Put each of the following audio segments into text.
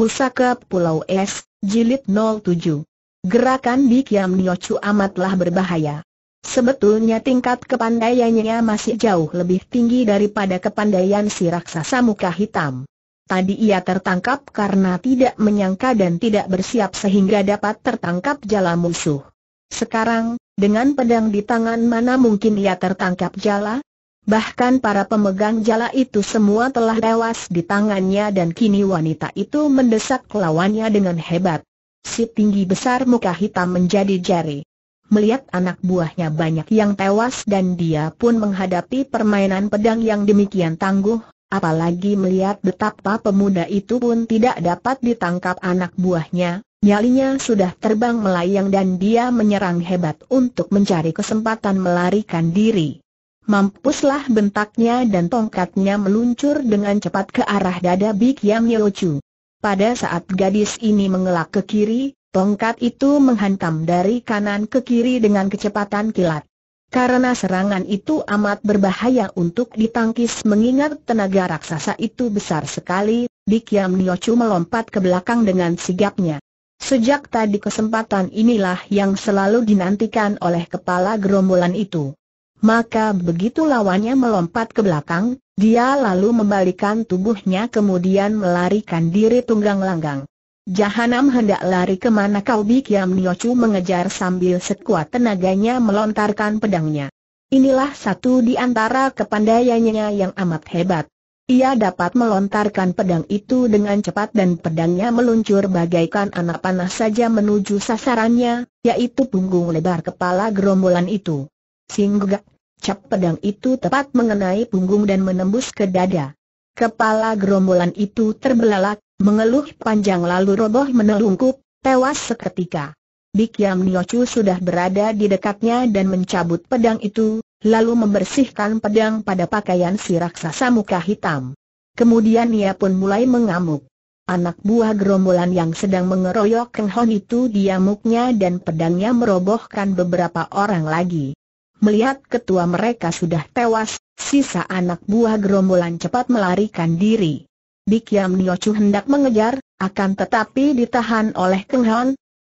Pusaka Pulau Es, Jilid 07. Gerakan di Kiam Niochu amatlah berbahaya. Sebetulnya tingkat kepandaiannya masih jauh lebih tinggi daripada kepandaian si raksasa muka hitam. Tadi ia tertangkap karena tidak menyangka dan tidak bersiap sehingga dapat tertangkap jala musuh. Sekarang, dengan pedang di tangan mana mungkin ia tertangkap jala? Bahkan para pemegang jala itu semua telah tewas di tangannya dan kini wanita itu mendesak lawannya dengan hebat. Si tinggi besar muka hitam menjadi jari. Melihat anak buahnya banyak yang tewas dan dia pun menghadapi permainan pedang yang demikian tangguh, apalagi melihat betapa pemuda itu pun tidak dapat ditangkap anak buahnya, nyalinya sudah terbang melayang dan dia menyerang hebat untuk mencari kesempatan melarikan diri. Mampuslah bentaknya dan tongkatnya meluncur dengan cepat ke arah dada Big Yang Yochu. Pada saat gadis ini mengelak ke kiri, tongkat itu menghantam dari kanan ke kiri dengan kecepatan kilat. Karena serangan itu amat berbahaya untuk ditangkis mengingat tenaga raksasa itu besar sekali, Big Yang Yochu melompat ke belakang dengan sigapnya. Sejak tadi kesempatan inilah yang selalu dinantikan oleh kepala gerombolan itu. Maka begitu lawannya melompat ke belakang, dia lalu membalikan tubuhnya kemudian melarikan diri tunggang langgang. Jahanam hendak lari kemana kau Bikiam Niochu mengejar sambil sekuat tenaganya melontarkan pedangnya. Inilah satu di antara kepandaiannya yang amat hebat. Ia dapat melontarkan pedang itu dengan cepat dan pedangnya meluncur bagaikan anak panah saja menuju sasarannya, yaitu punggung lebar kepala gerombolan itu. Singgak, cap pedang itu tepat mengenai punggung dan menembus ke dada. Kepala gerombolan itu terbelalak, mengeluh panjang lalu roboh menelungkup, tewas seketika. Bikiam Niochu sudah berada di dekatnya dan mencabut pedang itu, lalu membersihkan pedang pada pakaian si raksasa muka hitam. Kemudian ia pun mulai mengamuk. Anak buah gerombolan yang sedang mengeroyok Keng Hon itu diamuknya dan pedangnya merobohkan beberapa orang lagi. Melihat ketua mereka sudah tewas, sisa anak buah gerombolan cepat melarikan diri. Bikiam Niochu hendak mengejar, akan tetapi ditahan oleh Keng Han.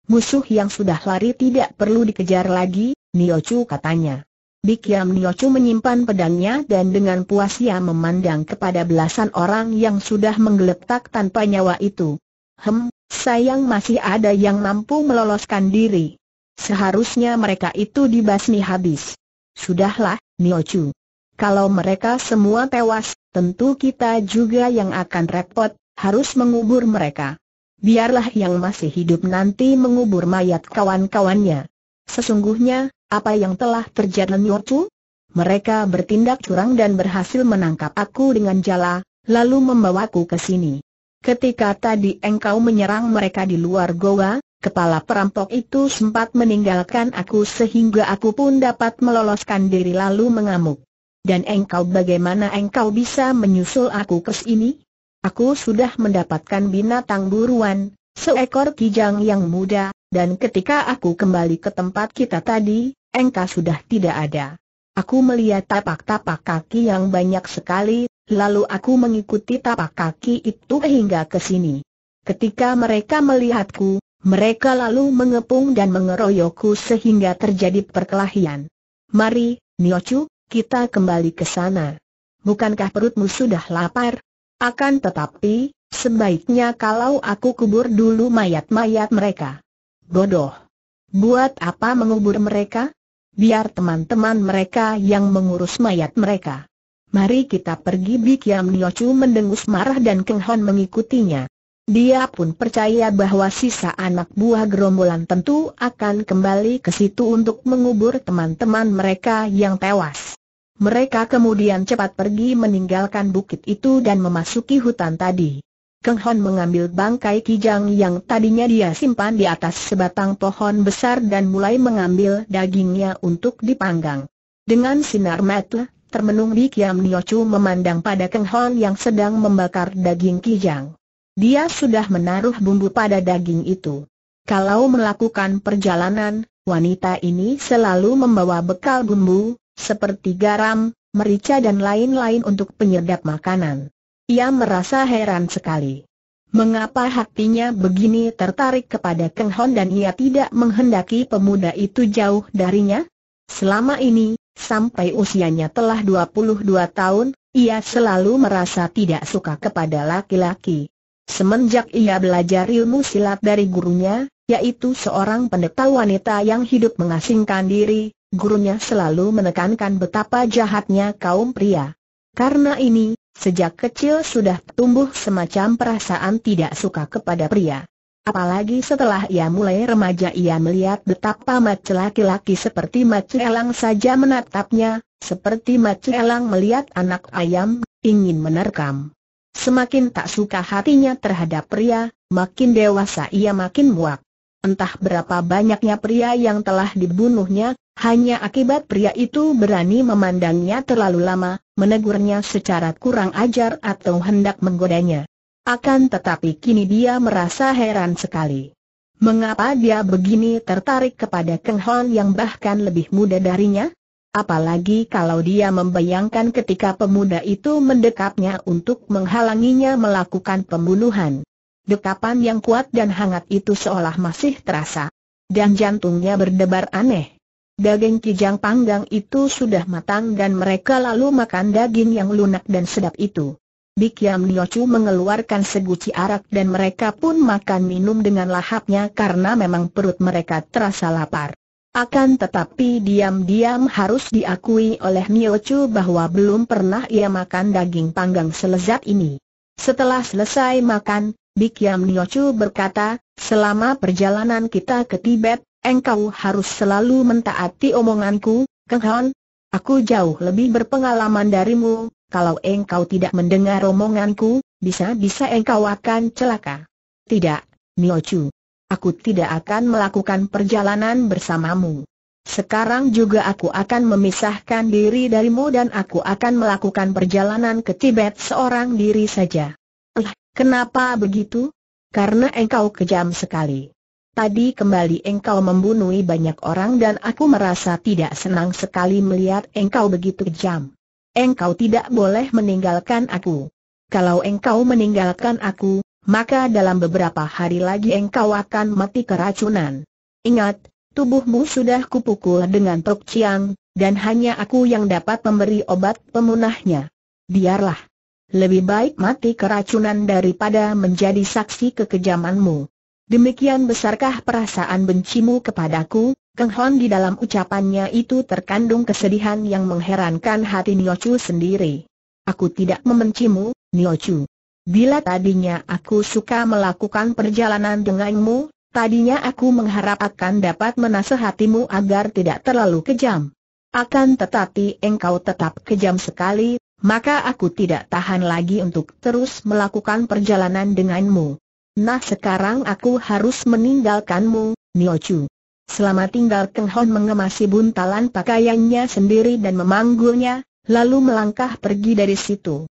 Musuh yang sudah lari tidak perlu dikejar lagi, Niochu katanya. Bikiam Niochu menyimpan pedangnya dan dengan puas ia memandang kepada belasan orang yang sudah menggeletak tanpa nyawa itu. Hem, sayang masih ada yang mampu meloloskan diri. Seharusnya mereka itu dibasmi habis. Sudahlah, Niochu. Kalau mereka semua tewas, tentu kita juga yang akan repot, harus mengubur mereka. Biarlah yang masih hidup nanti mengubur mayat kawan-kawannya. Sesungguhnya, apa yang telah terjadi Niochu? Mereka bertindak curang dan berhasil menangkap aku dengan jala, lalu membawaku ke sini. Ketika tadi engkau menyerang mereka di luar goa, Kepala perampok itu sempat meninggalkan aku sehingga aku pun dapat meloloskan diri lalu mengamuk. Dan engkau bagaimana engkau bisa menyusul aku ke sini? Aku sudah mendapatkan binatang buruan, seekor kijang yang muda, dan ketika aku kembali ke tempat kita tadi, engkau sudah tidak ada. Aku melihat tapak-tapak kaki yang banyak sekali, lalu aku mengikuti tapak kaki itu hingga ke sini. Ketika mereka melihatku, mereka lalu mengepung dan mengeroyokku sehingga terjadi perkelahian. Mari, Niochu, kita kembali ke sana. Bukankah perutmu sudah lapar? Akan tetapi, sebaiknya kalau aku kubur dulu mayat-mayat mereka. Bodoh. Buat apa mengubur mereka? Biar teman-teman mereka yang mengurus mayat mereka. Mari kita pergi Bikiam Niochu mendengus marah dan Keng mengikutinya. Dia pun percaya bahwa sisa anak buah gerombolan tentu akan kembali ke situ untuk mengubur teman-teman mereka yang tewas. Mereka kemudian cepat pergi meninggalkan bukit itu dan memasuki hutan tadi. Keng Hon mengambil bangkai kijang yang tadinya dia simpan di atas sebatang pohon besar dan mulai mengambil dagingnya untuk dipanggang. Dengan sinar mata, termenung di Kiam Niochu memandang pada Keng Hon yang sedang membakar daging kijang. Dia sudah menaruh bumbu pada daging itu. Kalau melakukan perjalanan, wanita ini selalu membawa bekal bumbu, seperti garam, merica dan lain-lain untuk penyedap makanan. Ia merasa heran sekali. Mengapa hatinya begini tertarik kepada Keng Hon dan ia tidak menghendaki pemuda itu jauh darinya? Selama ini, sampai usianya telah 22 tahun, ia selalu merasa tidak suka kepada laki-laki. Semenjak ia belajar ilmu silat dari gurunya, yaitu seorang pendeta wanita yang hidup mengasingkan diri, gurunya selalu menekankan betapa jahatnya kaum pria. Karena ini, sejak kecil sudah tumbuh semacam perasaan tidak suka kepada pria. Apalagi setelah ia mulai remaja ia melihat betapa macu laki-laki seperti macu elang saja menatapnya, seperti macu elang melihat anak ayam, ingin menerkam. Semakin tak suka hatinya terhadap pria, makin dewasa ia makin muak. Entah berapa banyaknya pria yang telah dibunuhnya, hanya akibat pria itu berani memandangnya terlalu lama, menegurnya secara kurang ajar atau hendak menggodanya. Akan tetapi kini dia merasa heran sekali. Mengapa dia begini tertarik kepada Keng Hon yang bahkan lebih muda darinya? Apalagi kalau dia membayangkan ketika pemuda itu mendekapnya untuk menghalanginya melakukan pembunuhan. Dekapan yang kuat dan hangat itu seolah masih terasa. Dan jantungnya berdebar aneh. Daging kijang panggang itu sudah matang dan mereka lalu makan daging yang lunak dan sedap itu. Bikyam Niochu mengeluarkan seguci arak dan mereka pun makan minum dengan lahapnya karena memang perut mereka terasa lapar. Akan tetapi diam-diam harus diakui oleh Mio Chu bahwa belum pernah ia makan daging panggang selezat ini. Setelah selesai makan, Yam Mio Chu berkata, selama perjalanan kita ke Tibet, engkau harus selalu mentaati omonganku, Keng Hon. Aku jauh lebih berpengalaman darimu, kalau engkau tidak mendengar omonganku, bisa-bisa engkau akan celaka. Tidak, Mio Chu aku tidak akan melakukan perjalanan bersamamu. Sekarang juga aku akan memisahkan diri darimu dan aku akan melakukan perjalanan ke Tibet seorang diri saja. Eh, kenapa begitu? Karena engkau kejam sekali. Tadi kembali engkau membunuh banyak orang dan aku merasa tidak senang sekali melihat engkau begitu kejam. Engkau tidak boleh meninggalkan aku. Kalau engkau meninggalkan aku, maka dalam beberapa hari lagi engkau akan mati keracunan. Ingat, tubuhmu sudah kupukul dengan tok ciang, dan hanya aku yang dapat memberi obat pemunahnya. Biarlah. Lebih baik mati keracunan daripada menjadi saksi kekejamanmu. Demikian besarkah perasaan bencimu kepadaku, Keng Hon di dalam ucapannya itu terkandung kesedihan yang mengherankan hati Niochu sendiri. Aku tidak membencimu, Niochu. Bila tadinya aku suka melakukan perjalanan denganmu, tadinya aku mengharap akan dapat menasehatimu agar tidak terlalu kejam. Akan tetapi engkau tetap kejam sekali, maka aku tidak tahan lagi untuk terus melakukan perjalanan denganmu. Nah sekarang aku harus meninggalkanmu, Niochu. Selama tinggal Keng Hon mengemasi buntalan pakaiannya sendiri dan memanggulnya, lalu melangkah pergi dari situ.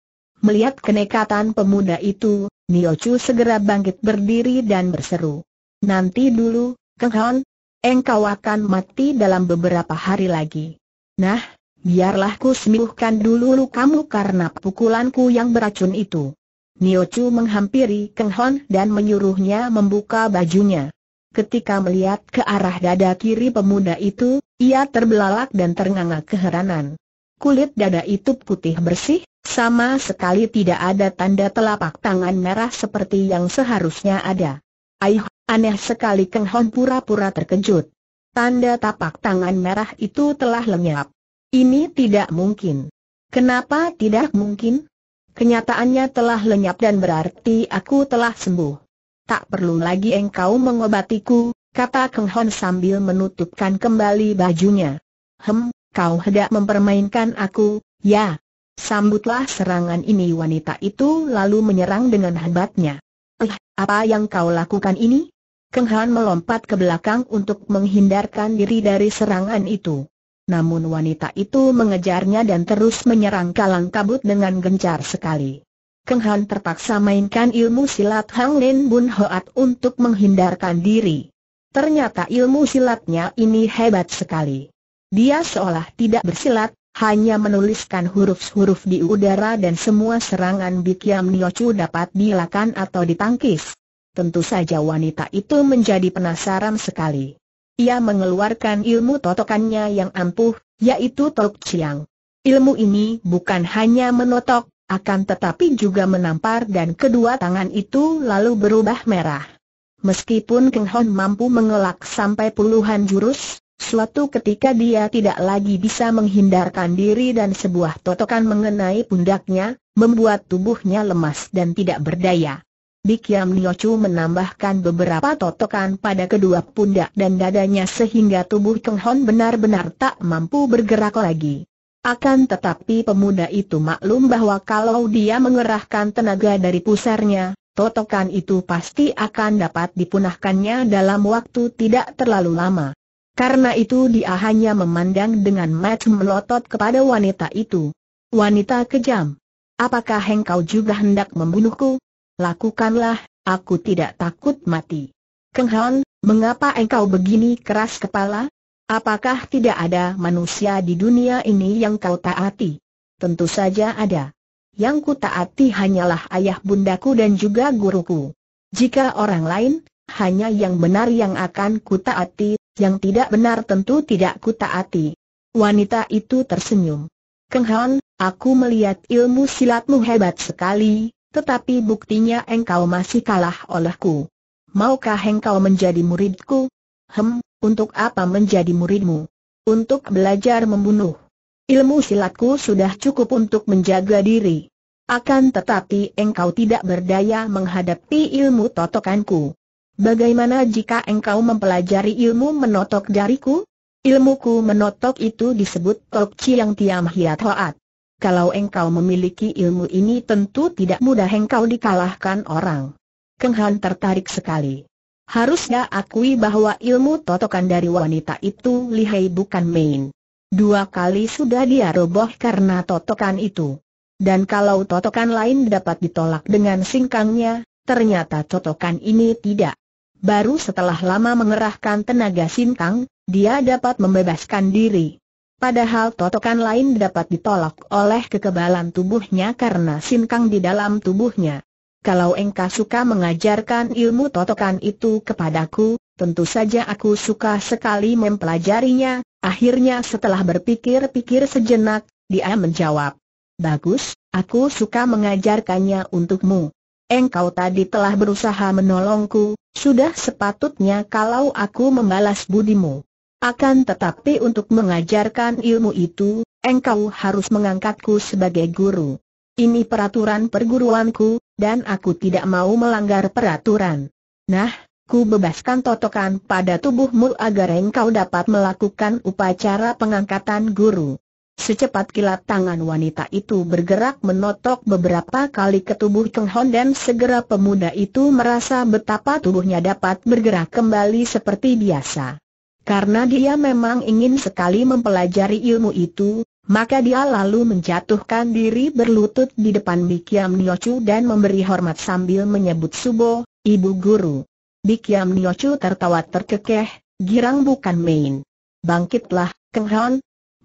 Melihat kenekatan pemuda itu, Niochu segera bangkit berdiri dan berseru. Nanti dulu, Keng Hon, engkau akan mati dalam beberapa hari lagi. Nah, biarlah ku sembuhkan dulu lukamu karena pukulanku yang beracun itu. Niochu menghampiri Keng Hon dan menyuruhnya membuka bajunya. Ketika melihat ke arah dada kiri pemuda itu, ia terbelalak dan ternganga keheranan. Kulit dada itu putih bersih, sama sekali tidak ada tanda telapak tangan merah seperti yang seharusnya ada. Aih, aneh sekali Keng Hon pura-pura terkejut. Tanda tapak tangan merah itu telah lenyap. Ini tidak mungkin. Kenapa tidak mungkin? Kenyataannya telah lenyap dan berarti aku telah sembuh. Tak perlu lagi engkau mengobatiku, kata Keng Hon sambil menutupkan kembali bajunya. Hem, kau hendak mempermainkan aku, ya, Sambutlah serangan ini wanita itu lalu menyerang dengan hebatnya. Eh, apa yang kau lakukan ini? Keng Han melompat ke belakang untuk menghindarkan diri dari serangan itu. Namun wanita itu mengejarnya dan terus menyerang kalang kabut dengan gencar sekali. Keng Han terpaksa mainkan ilmu silat Hang Lin Bun Hoat untuk menghindarkan diri. Ternyata ilmu silatnya ini hebat sekali. Dia seolah tidak bersilat, hanya menuliskan huruf-huruf di udara dan semua serangan Bikiam Niochu dapat dilakukan atau ditangkis. Tentu saja wanita itu menjadi penasaran sekali. Ia mengeluarkan ilmu totokannya yang ampuh, yaitu Tok Chiang. Ilmu ini bukan hanya menotok, akan tetapi juga menampar dan kedua tangan itu lalu berubah merah. Meskipun Keng Hon mampu mengelak sampai puluhan jurus, Suatu ketika dia tidak lagi bisa menghindarkan diri dan sebuah totokan mengenai pundaknya, membuat tubuhnya lemas dan tidak berdaya. Bikiam Niochu menambahkan beberapa totokan pada kedua pundak dan dadanya sehingga tubuh Keng Hon benar-benar tak mampu bergerak lagi. Akan tetapi pemuda itu maklum bahwa kalau dia mengerahkan tenaga dari pusarnya, totokan itu pasti akan dapat dipunahkannya dalam waktu tidak terlalu lama. Karena itu dia hanya memandang dengan mati melotot kepada wanita itu. Wanita kejam. Apakah engkau juga hendak membunuhku? Lakukanlah, aku tidak takut mati. Keng Han, mengapa engkau begini keras kepala? Apakah tidak ada manusia di dunia ini yang kau taati? Tentu saja ada. Yang ku taati hanyalah ayah bundaku dan juga guruku. Jika orang lain, hanya yang benar yang akan ku taati, yang tidak benar tentu tidak kutaati. Wanita itu tersenyum. Keng Han, aku melihat ilmu silatmu hebat sekali, tetapi buktinya engkau masih kalah olehku. Maukah engkau menjadi muridku? Hem, untuk apa menjadi muridmu? Untuk belajar membunuh. Ilmu silatku sudah cukup untuk menjaga diri. Akan tetapi engkau tidak berdaya menghadapi ilmu totokanku. Bagaimana jika engkau mempelajari ilmu menotok dariku? Ilmuku menotok itu disebut Tok Chiang Tiam Hiat Hoat. Kalau engkau memiliki ilmu ini tentu tidak mudah engkau dikalahkan orang. Keng Han tertarik sekali. Harusnya akui bahwa ilmu totokan dari wanita itu lihai bukan main. Dua kali sudah dia roboh karena totokan itu. Dan kalau totokan lain dapat ditolak dengan singkangnya, ternyata totokan ini tidak. Baru setelah lama mengerahkan tenaga sintang, dia dapat membebaskan diri. Padahal totokan lain dapat ditolak oleh kekebalan tubuhnya karena sinkang di dalam tubuhnya. Kalau engkau suka mengajarkan ilmu totokan itu kepadaku, tentu saja aku suka sekali mempelajarinya. Akhirnya setelah berpikir-pikir sejenak, dia menjawab. Bagus, aku suka mengajarkannya untukmu engkau tadi telah berusaha menolongku, sudah sepatutnya kalau aku membalas budimu. Akan tetapi untuk mengajarkan ilmu itu, engkau harus mengangkatku sebagai guru. Ini peraturan perguruanku, dan aku tidak mau melanggar peraturan. Nah, ku bebaskan totokan pada tubuhmu agar engkau dapat melakukan upacara pengangkatan guru. Secepat kilat tangan wanita itu bergerak menotok beberapa kali ke tubuh Cheng Hon dan segera pemuda itu merasa betapa tubuhnya dapat bergerak kembali seperti biasa. Karena dia memang ingin sekali mempelajari ilmu itu, maka dia lalu menjatuhkan diri berlutut di depan Bikiam Niochu dan memberi hormat sambil menyebut Subo, Ibu Guru. Bikiam Niochu tertawa terkekeh, girang bukan main. Bangkitlah, Keng Hon,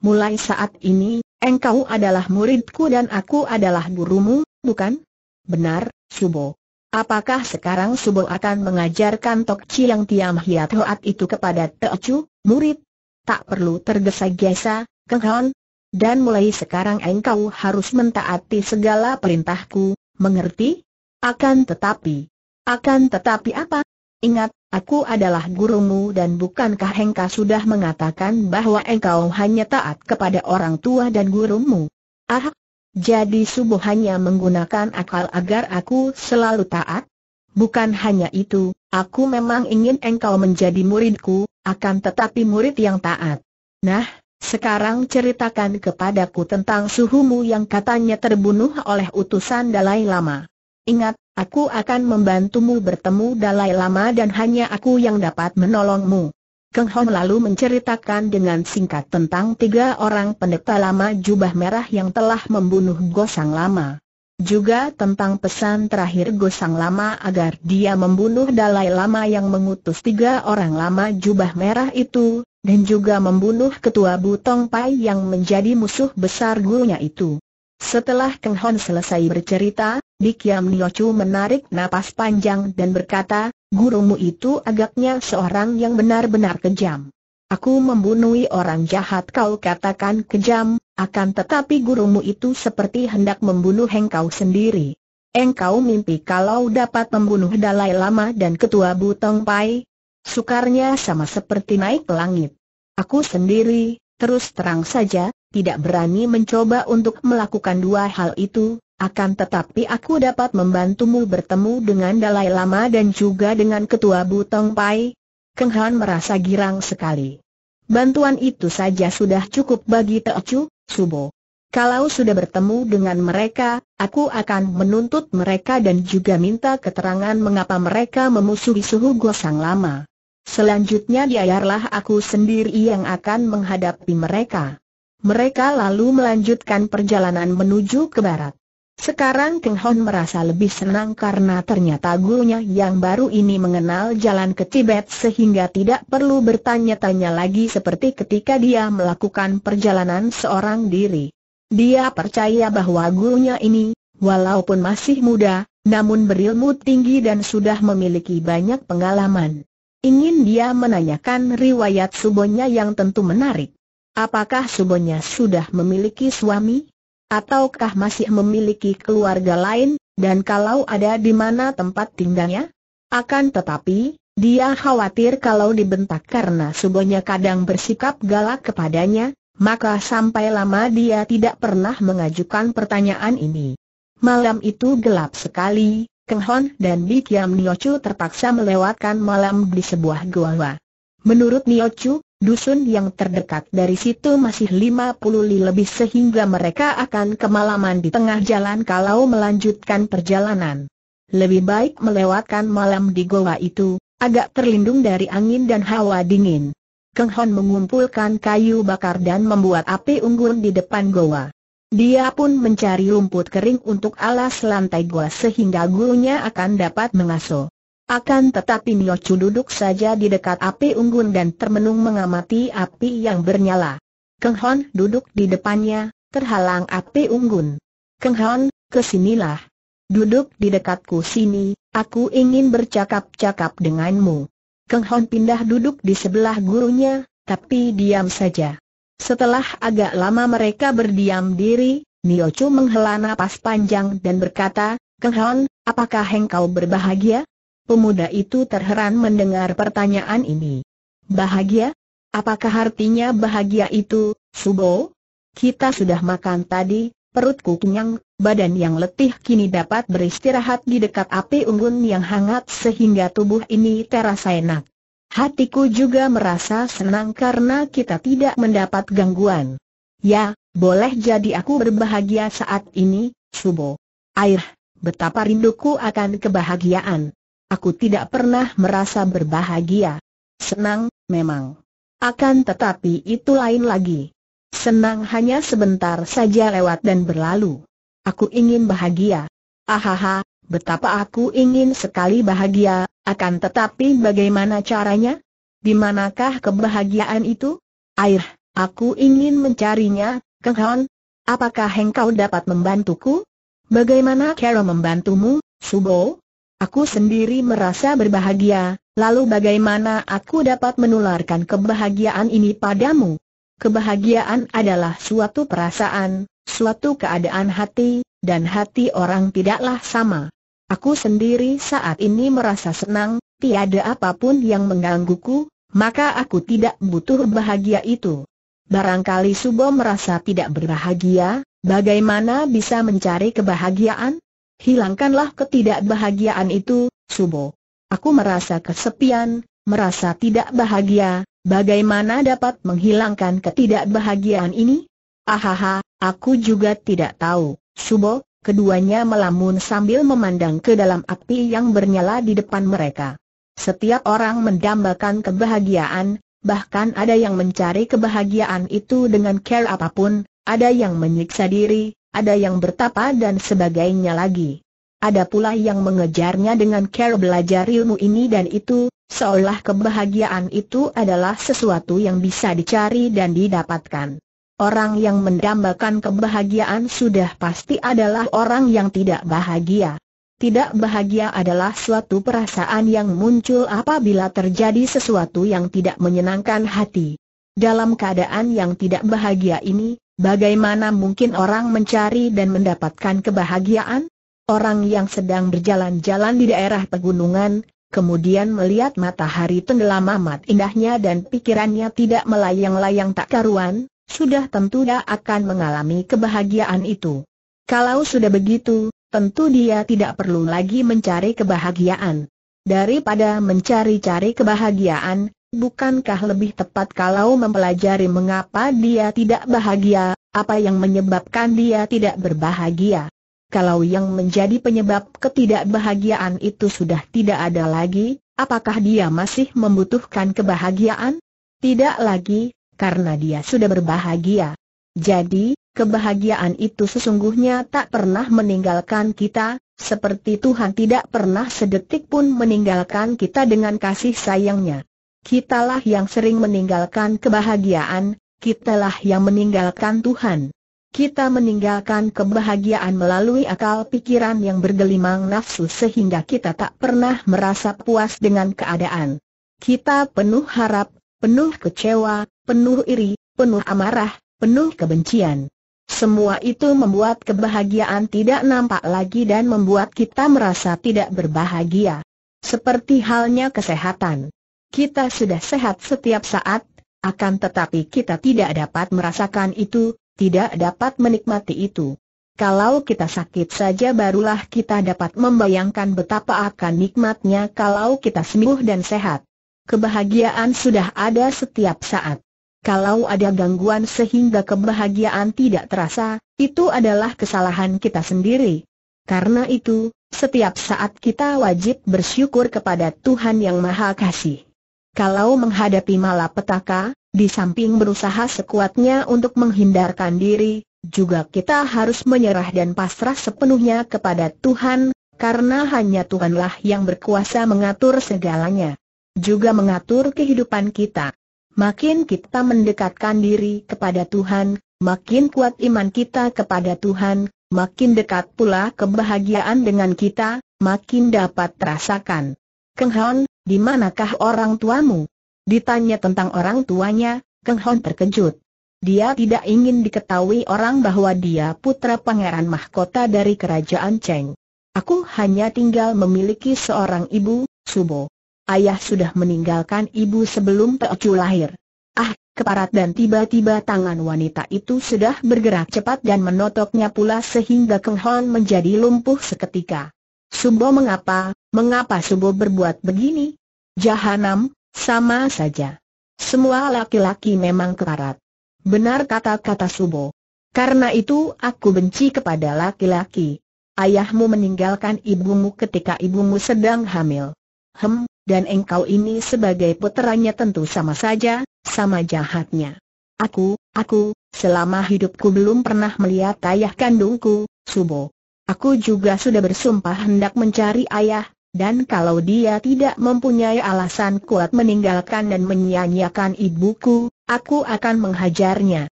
mulai saat ini, engkau adalah muridku dan aku adalah gurumu, bukan? Benar, Subo. Apakah sekarang Subo akan mengajarkan Tok Chiang Tiam Hiat Hoat itu kepada Teocu, murid? Tak perlu tergesa-gesa, Keng Dan mulai sekarang engkau harus mentaati segala perintahku, mengerti? Akan tetapi, akan tetapi apa? Ingat, aku adalah gurumu dan bukankah engkau sudah mengatakan bahwa engkau hanya taat kepada orang tua dan gurumu? Ah, jadi subuh hanya menggunakan akal agar aku selalu taat? Bukan hanya itu, aku memang ingin engkau menjadi muridku, akan tetapi murid yang taat. Nah, sekarang ceritakan kepadaku tentang suhumu yang katanya terbunuh oleh utusan Dalai Lama. Ingat, Aku akan membantumu bertemu Dalai Lama dan hanya aku yang dapat menolongmu. Keng Hong lalu menceritakan dengan singkat tentang tiga orang pendeta lama jubah merah yang telah membunuh Gosang Lama. Juga tentang pesan terakhir Gosang Lama agar dia membunuh Dalai Lama yang mengutus tiga orang lama jubah merah itu, dan juga membunuh ketua Butong Pai yang menjadi musuh besar gurunya itu. Setelah Keng Hon selesai bercerita, Dikiam Niochu menarik napas panjang dan berkata, gurumu itu agaknya seorang yang benar-benar kejam. Aku membunuhi orang jahat kau katakan kejam, akan tetapi gurumu itu seperti hendak membunuh engkau sendiri. Engkau mimpi kalau dapat membunuh Dalai Lama dan Ketua Butong Pai, sukarnya sama seperti naik ke langit. Aku sendiri, terus terang saja, tidak berani mencoba untuk melakukan dua hal itu, akan tetapi aku dapat membantumu bertemu dengan Dalai Lama dan juga dengan Ketua Butong Pai. Keng Han merasa girang sekali. Bantuan itu saja sudah cukup bagi Chu, Subo. Kalau sudah bertemu dengan mereka, aku akan menuntut mereka dan juga minta keterangan mengapa mereka memusuhi suhu gosang lama. Selanjutnya biarlah aku sendiri yang akan menghadapi mereka. Mereka lalu melanjutkan perjalanan menuju ke barat. Sekarang Keng Hon merasa lebih senang karena ternyata gurunya yang baru ini mengenal jalan ke Tibet sehingga tidak perlu bertanya-tanya lagi seperti ketika dia melakukan perjalanan seorang diri. Dia percaya bahwa gurunya ini, walaupun masih muda, namun berilmu tinggi dan sudah memiliki banyak pengalaman. Ingin dia menanyakan riwayat subonya yang tentu menarik. Apakah subonya sudah memiliki suami? Ataukah masih memiliki keluarga lain, dan kalau ada di mana tempat tinggalnya? Akan tetapi, dia khawatir kalau dibentak karena subuhnya kadang bersikap galak kepadanya, maka sampai lama dia tidak pernah mengajukan pertanyaan ini. Malam itu gelap sekali, Keng Hon dan Nio Niochu terpaksa melewatkan malam di sebuah gua. Menurut Niochu, Dusun yang terdekat dari situ masih 50 li lebih sehingga mereka akan kemalaman di tengah jalan kalau melanjutkan perjalanan. Lebih baik melewatkan malam di goa itu, agak terlindung dari angin dan hawa dingin. Keng Hon mengumpulkan kayu bakar dan membuat api unggun di depan goa. Dia pun mencari rumput kering untuk alas lantai goa sehingga gurunya akan dapat mengasuh. Akan tetapi Nio Chu duduk saja di dekat api unggun dan termenung mengamati api yang bernyala. Keng Hon duduk di depannya, terhalang api unggun. Keng Hon, kesinilah. Duduk di dekatku sini, aku ingin bercakap-cakap denganmu. Keng Hon pindah duduk di sebelah gurunya, tapi diam saja. Setelah agak lama mereka berdiam diri, Nio Chu menghela napas panjang dan berkata, Keng Hon, apakah engkau berbahagia? Pemuda itu terheran mendengar pertanyaan ini. Bahagia? Apakah artinya bahagia itu, Subo? Kita sudah makan tadi, perutku kenyang, badan yang letih kini dapat beristirahat di dekat api unggun yang hangat sehingga tubuh ini terasa enak. Hatiku juga merasa senang karena kita tidak mendapat gangguan. Ya, boleh jadi aku berbahagia saat ini, Subo. Air, betapa rinduku akan kebahagiaan. Aku tidak pernah merasa berbahagia. Senang, memang. Akan tetapi itu lain lagi. Senang hanya sebentar saja lewat dan berlalu. Aku ingin bahagia. Ahaha, betapa aku ingin sekali bahagia, akan tetapi bagaimana caranya? Di manakah kebahagiaan itu? Air, aku ingin mencarinya, Keng Hon. Apakah engkau dapat membantuku? Bagaimana cara membantumu, Subo? Aku sendiri merasa berbahagia, lalu bagaimana aku dapat menularkan kebahagiaan ini padamu? Kebahagiaan adalah suatu perasaan, suatu keadaan hati, dan hati orang tidaklah sama. Aku sendiri saat ini merasa senang, tiada apapun yang menggangguku, maka aku tidak butuh bahagia itu. Barangkali Subo merasa tidak berbahagia, bagaimana bisa mencari kebahagiaan? hilangkanlah ketidakbahagiaan itu, Subo. Aku merasa kesepian, merasa tidak bahagia, bagaimana dapat menghilangkan ketidakbahagiaan ini? Ahaha, aku juga tidak tahu, Subo, keduanya melamun sambil memandang ke dalam api yang bernyala di depan mereka. Setiap orang mendambakan kebahagiaan, bahkan ada yang mencari kebahagiaan itu dengan care apapun, ada yang menyiksa diri, ada yang bertapa dan sebagainya lagi. Ada pula yang mengejarnya dengan cara belajar ilmu ini dan itu, seolah kebahagiaan itu adalah sesuatu yang bisa dicari dan didapatkan. Orang yang mendambakan kebahagiaan sudah pasti adalah orang yang tidak bahagia. Tidak bahagia adalah suatu perasaan yang muncul apabila terjadi sesuatu yang tidak menyenangkan hati. Dalam keadaan yang tidak bahagia ini, Bagaimana mungkin orang mencari dan mendapatkan kebahagiaan? Orang yang sedang berjalan-jalan di daerah pegunungan, kemudian melihat matahari tenggelam amat indahnya dan pikirannya tidak melayang-layang tak karuan, sudah tentu dia akan mengalami kebahagiaan itu. Kalau sudah begitu, tentu dia tidak perlu lagi mencari kebahagiaan. Daripada mencari-cari kebahagiaan, Bukankah lebih tepat kalau mempelajari mengapa dia tidak bahagia, apa yang menyebabkan dia tidak berbahagia? Kalau yang menjadi penyebab ketidakbahagiaan itu sudah tidak ada lagi, apakah dia masih membutuhkan kebahagiaan? Tidak lagi, karena dia sudah berbahagia. Jadi, kebahagiaan itu sesungguhnya tak pernah meninggalkan kita, seperti Tuhan tidak pernah sedetik pun meninggalkan kita dengan kasih sayangnya. Kitalah yang sering meninggalkan kebahagiaan, kitalah yang meninggalkan Tuhan. Kita meninggalkan kebahagiaan melalui akal pikiran yang bergelimang nafsu sehingga kita tak pernah merasa puas dengan keadaan. Kita penuh harap, penuh kecewa, penuh iri, penuh amarah, penuh kebencian. Semua itu membuat kebahagiaan tidak nampak lagi dan membuat kita merasa tidak berbahagia. Seperti halnya kesehatan. Kita sudah sehat setiap saat, akan tetapi kita tidak dapat merasakan itu, tidak dapat menikmati itu. Kalau kita sakit saja barulah kita dapat membayangkan betapa akan nikmatnya kalau kita sembuh dan sehat. Kebahagiaan sudah ada setiap saat. Kalau ada gangguan sehingga kebahagiaan tidak terasa, itu adalah kesalahan kita sendiri. Karena itu, setiap saat kita wajib bersyukur kepada Tuhan Yang Maha Kasih. Kalau menghadapi malapetaka, di samping berusaha sekuatnya untuk menghindarkan diri, juga kita harus menyerah dan pasrah sepenuhnya kepada Tuhan, karena hanya Tuhanlah yang berkuasa mengatur segalanya. Juga mengatur kehidupan kita. Makin kita mendekatkan diri kepada Tuhan, makin kuat iman kita kepada Tuhan, makin dekat pula kebahagiaan dengan kita, makin dapat rasakan. Keng Hon, di manakah orang tuamu? Ditanya tentang orang tuanya, Keng Hon terkejut. Dia tidak ingin diketahui orang bahwa dia putra pangeran mahkota dari kerajaan Cheng. Aku hanya tinggal memiliki seorang ibu, Subo. Ayah sudah meninggalkan ibu sebelum Teocu lahir. Ah, keparat dan tiba-tiba tangan wanita itu sudah bergerak cepat dan menotoknya pula sehingga Keng Hon menjadi lumpuh seketika. Subo mengapa, Mengapa Subo berbuat begini? Jahanam, sama saja. Semua laki-laki memang kekarat. Benar kata-kata Subo. Karena itu aku benci kepada laki-laki. Ayahmu meninggalkan ibumu ketika ibumu sedang hamil. Hem, dan engkau ini sebagai puteranya tentu sama saja, sama jahatnya. Aku, aku, selama hidupku belum pernah melihat ayah kandungku, Subo. Aku juga sudah bersumpah hendak mencari ayah, dan kalau dia tidak mempunyai alasan kuat meninggalkan dan menyia-nyiakan ibuku, aku akan menghajarnya.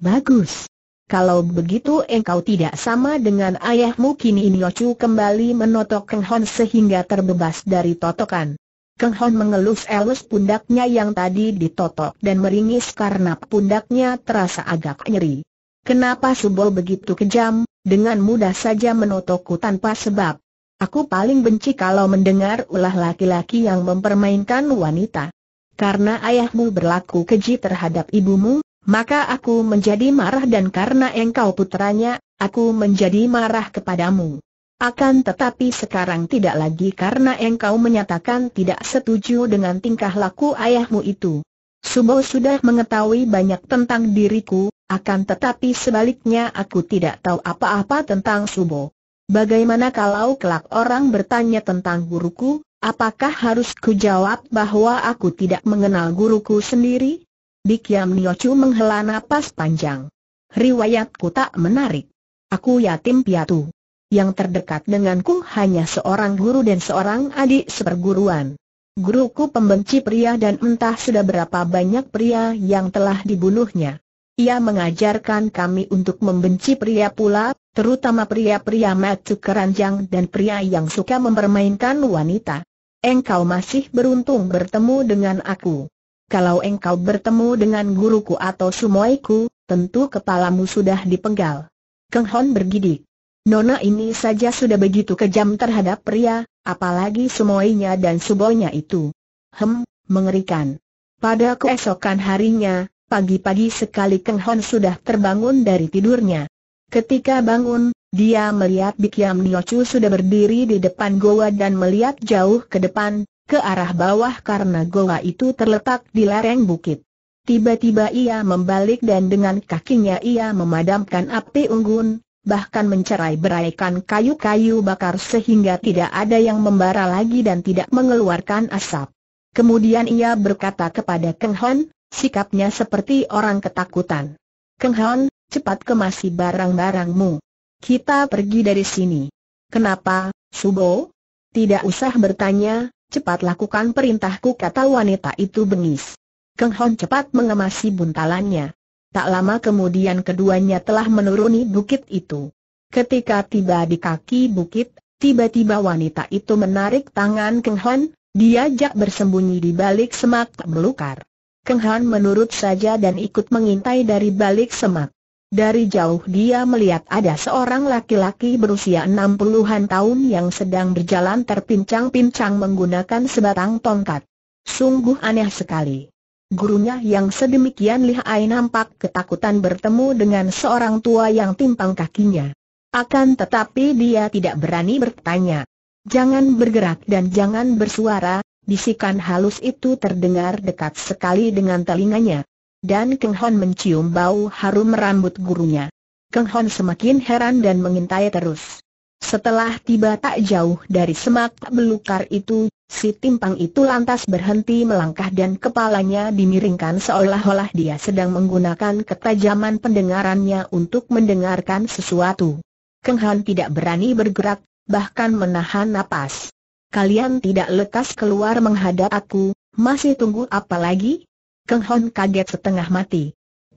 Bagus. Kalau begitu engkau tidak sama dengan ayahmu kini Chu kembali menotok Keng Hon sehingga terbebas dari totokan. Keng Hon mengelus-elus pundaknya yang tadi ditotok dan meringis karena pundaknya terasa agak nyeri. Kenapa Subol begitu kejam, dengan mudah saja menotokku tanpa sebab? Aku paling benci kalau mendengar ulah laki-laki yang mempermainkan wanita. Karena ayahmu berlaku keji terhadap ibumu, maka aku menjadi marah dan karena engkau putranya, aku menjadi marah kepadamu. Akan tetapi sekarang tidak lagi karena engkau menyatakan tidak setuju dengan tingkah laku ayahmu itu. Subo sudah mengetahui banyak tentang diriku, akan tetapi sebaliknya aku tidak tahu apa-apa tentang Subo. Bagaimana kalau kelak orang bertanya tentang guruku, apakah harus kujawab bahwa aku tidak mengenal guruku sendiri? Dikiam Niochu menghela napas panjang. Riwayatku tak menarik. Aku yatim piatu. Yang terdekat denganku hanya seorang guru dan seorang adik seperguruan. Guruku pembenci pria dan entah sudah berapa banyak pria yang telah dibunuhnya. Ia mengajarkan kami untuk membenci pria pula, terutama pria-pria matu keranjang dan pria yang suka mempermainkan wanita. Engkau masih beruntung bertemu dengan aku. Kalau engkau bertemu dengan guruku atau sumoiku, tentu kepalamu sudah dipenggal. Keng Hon bergidik. Nona ini saja sudah begitu kejam terhadap pria, apalagi sumoinya dan subonya itu. Hem, mengerikan. Pada keesokan harinya, Pagi-pagi sekali Keng Hon sudah terbangun dari tidurnya. Ketika bangun, dia melihat Bikiam Niochu sudah berdiri di depan goa dan melihat jauh ke depan, ke arah bawah karena goa itu terletak di lereng bukit. Tiba-tiba ia membalik dan dengan kakinya ia memadamkan api unggun, bahkan mencerai beraikan kayu-kayu bakar sehingga tidak ada yang membara lagi dan tidak mengeluarkan asap. Kemudian ia berkata kepada Keng Hon, Sikapnya seperti orang ketakutan. Keng Hon, cepat kemasi barang-barangmu. Kita pergi dari sini. Kenapa, Subo? Tidak usah bertanya, cepat lakukan perintahku kata wanita itu bengis. Keng Hon cepat mengemasi buntalannya. Tak lama kemudian keduanya telah menuruni bukit itu. Ketika tiba di kaki bukit, tiba-tiba wanita itu menarik tangan Keng Hon, diajak bersembunyi di balik semak belukar. Keng Han menurut saja dan ikut mengintai dari balik semak. Dari jauh dia melihat ada seorang laki-laki berusia 60-an tahun yang sedang berjalan terpincang-pincang menggunakan sebatang tongkat. Sungguh aneh sekali. Gurunya yang sedemikian lihai nampak ketakutan bertemu dengan seorang tua yang timpang kakinya. Akan tetapi dia tidak berani bertanya. Jangan bergerak dan jangan bersuara, Bisikan halus itu terdengar dekat sekali dengan telinganya. Dan Keng Hon mencium bau harum rambut gurunya. Keng Hon semakin heran dan mengintai terus. Setelah tiba tak jauh dari semak belukar itu, si timpang itu lantas berhenti melangkah dan kepalanya dimiringkan seolah-olah dia sedang menggunakan ketajaman pendengarannya untuk mendengarkan sesuatu. Keng hon tidak berani bergerak, bahkan menahan napas kalian tidak lekas keluar menghadap aku, masih tunggu apa lagi? Keng Hon kaget setengah mati.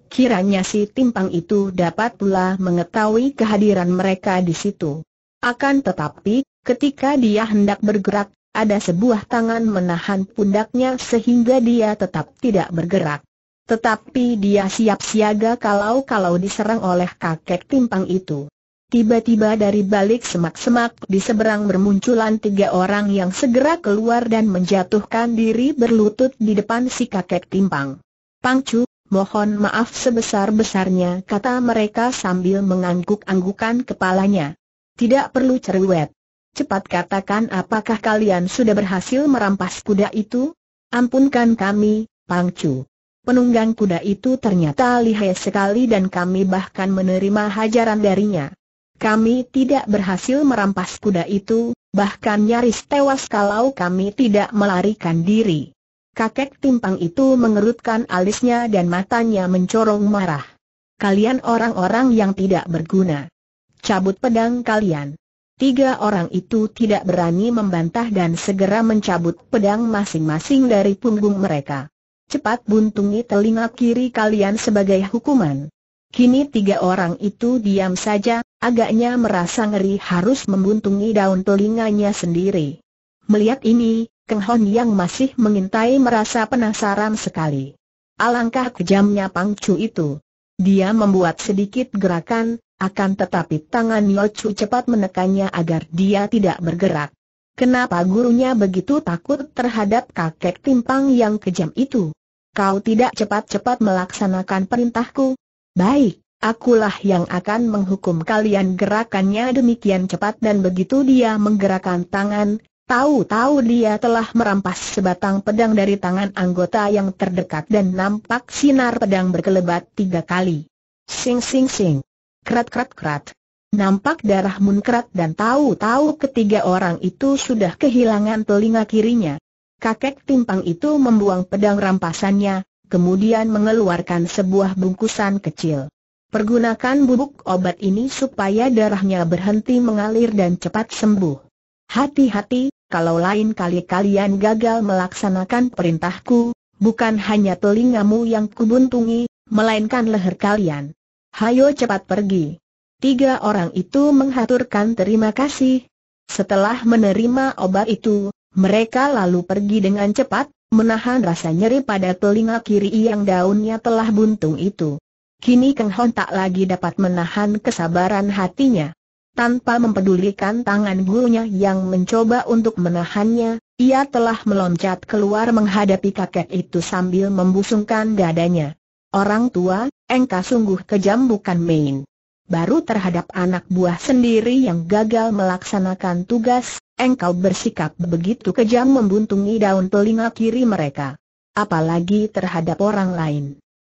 Kiranya si timpang itu dapat pula mengetahui kehadiran mereka di situ. Akan tetapi, ketika dia hendak bergerak, ada sebuah tangan menahan pundaknya sehingga dia tetap tidak bergerak. Tetapi dia siap siaga kalau-kalau diserang oleh kakek timpang itu. Tiba-tiba dari balik semak-semak di seberang bermunculan tiga orang yang segera keluar dan menjatuhkan diri berlutut di depan si kakek timpang. Pangcu, mohon maaf sebesar-besarnya kata mereka sambil mengangguk-anggukan kepalanya. Tidak perlu cerewet. Cepat katakan apakah kalian sudah berhasil merampas kuda itu? Ampunkan kami, Pangcu. Penunggang kuda itu ternyata lihai sekali dan kami bahkan menerima hajaran darinya. Kami tidak berhasil merampas kuda itu, bahkan nyaris tewas kalau kami tidak melarikan diri. Kakek timpang itu mengerutkan alisnya dan matanya mencorong marah. Kalian orang-orang yang tidak berguna. Cabut pedang kalian. Tiga orang itu tidak berani membantah dan segera mencabut pedang masing-masing dari punggung mereka. Cepat buntungi telinga kiri kalian sebagai hukuman. Kini tiga orang itu diam saja, agaknya merasa ngeri harus membuntungi daun telinganya sendiri. Melihat ini, Keng Hon yang masih mengintai merasa penasaran sekali. Alangkah kejamnya pang cu itu. Dia membuat sedikit gerakan, akan tetapi tangan Chu cepat menekannya agar dia tidak bergerak. Kenapa gurunya begitu takut terhadap kakek timpang yang kejam itu? Kau tidak cepat-cepat melaksanakan perintahku, Baik, akulah yang akan menghukum kalian gerakannya demikian cepat dan begitu dia menggerakkan tangan, tahu-tahu dia telah merampas sebatang pedang dari tangan anggota yang terdekat dan nampak sinar pedang berkelebat tiga kali. Sing sing sing. Krat krat krat. Nampak darah munkrat dan tahu-tahu ketiga orang itu sudah kehilangan telinga kirinya. Kakek timpang itu membuang pedang rampasannya, kemudian mengeluarkan sebuah bungkusan kecil. Pergunakan bubuk obat ini supaya darahnya berhenti mengalir dan cepat sembuh. Hati-hati, kalau lain kali kalian gagal melaksanakan perintahku, bukan hanya telingamu yang kubuntungi, melainkan leher kalian. Hayo cepat pergi. Tiga orang itu menghaturkan terima kasih. Setelah menerima obat itu, mereka lalu pergi dengan cepat, menahan rasa nyeri pada telinga kiri yang daunnya telah buntung itu. Kini Keng Hon tak lagi dapat menahan kesabaran hatinya. Tanpa mempedulikan tangan gurunya yang mencoba untuk menahannya, ia telah meloncat keluar menghadapi kakek itu sambil membusungkan dadanya. Orang tua, engkau sungguh kejam bukan main baru terhadap anak buah sendiri yang gagal melaksanakan tugas, engkau bersikap begitu kejam membuntungi daun telinga kiri mereka. Apalagi terhadap orang lain.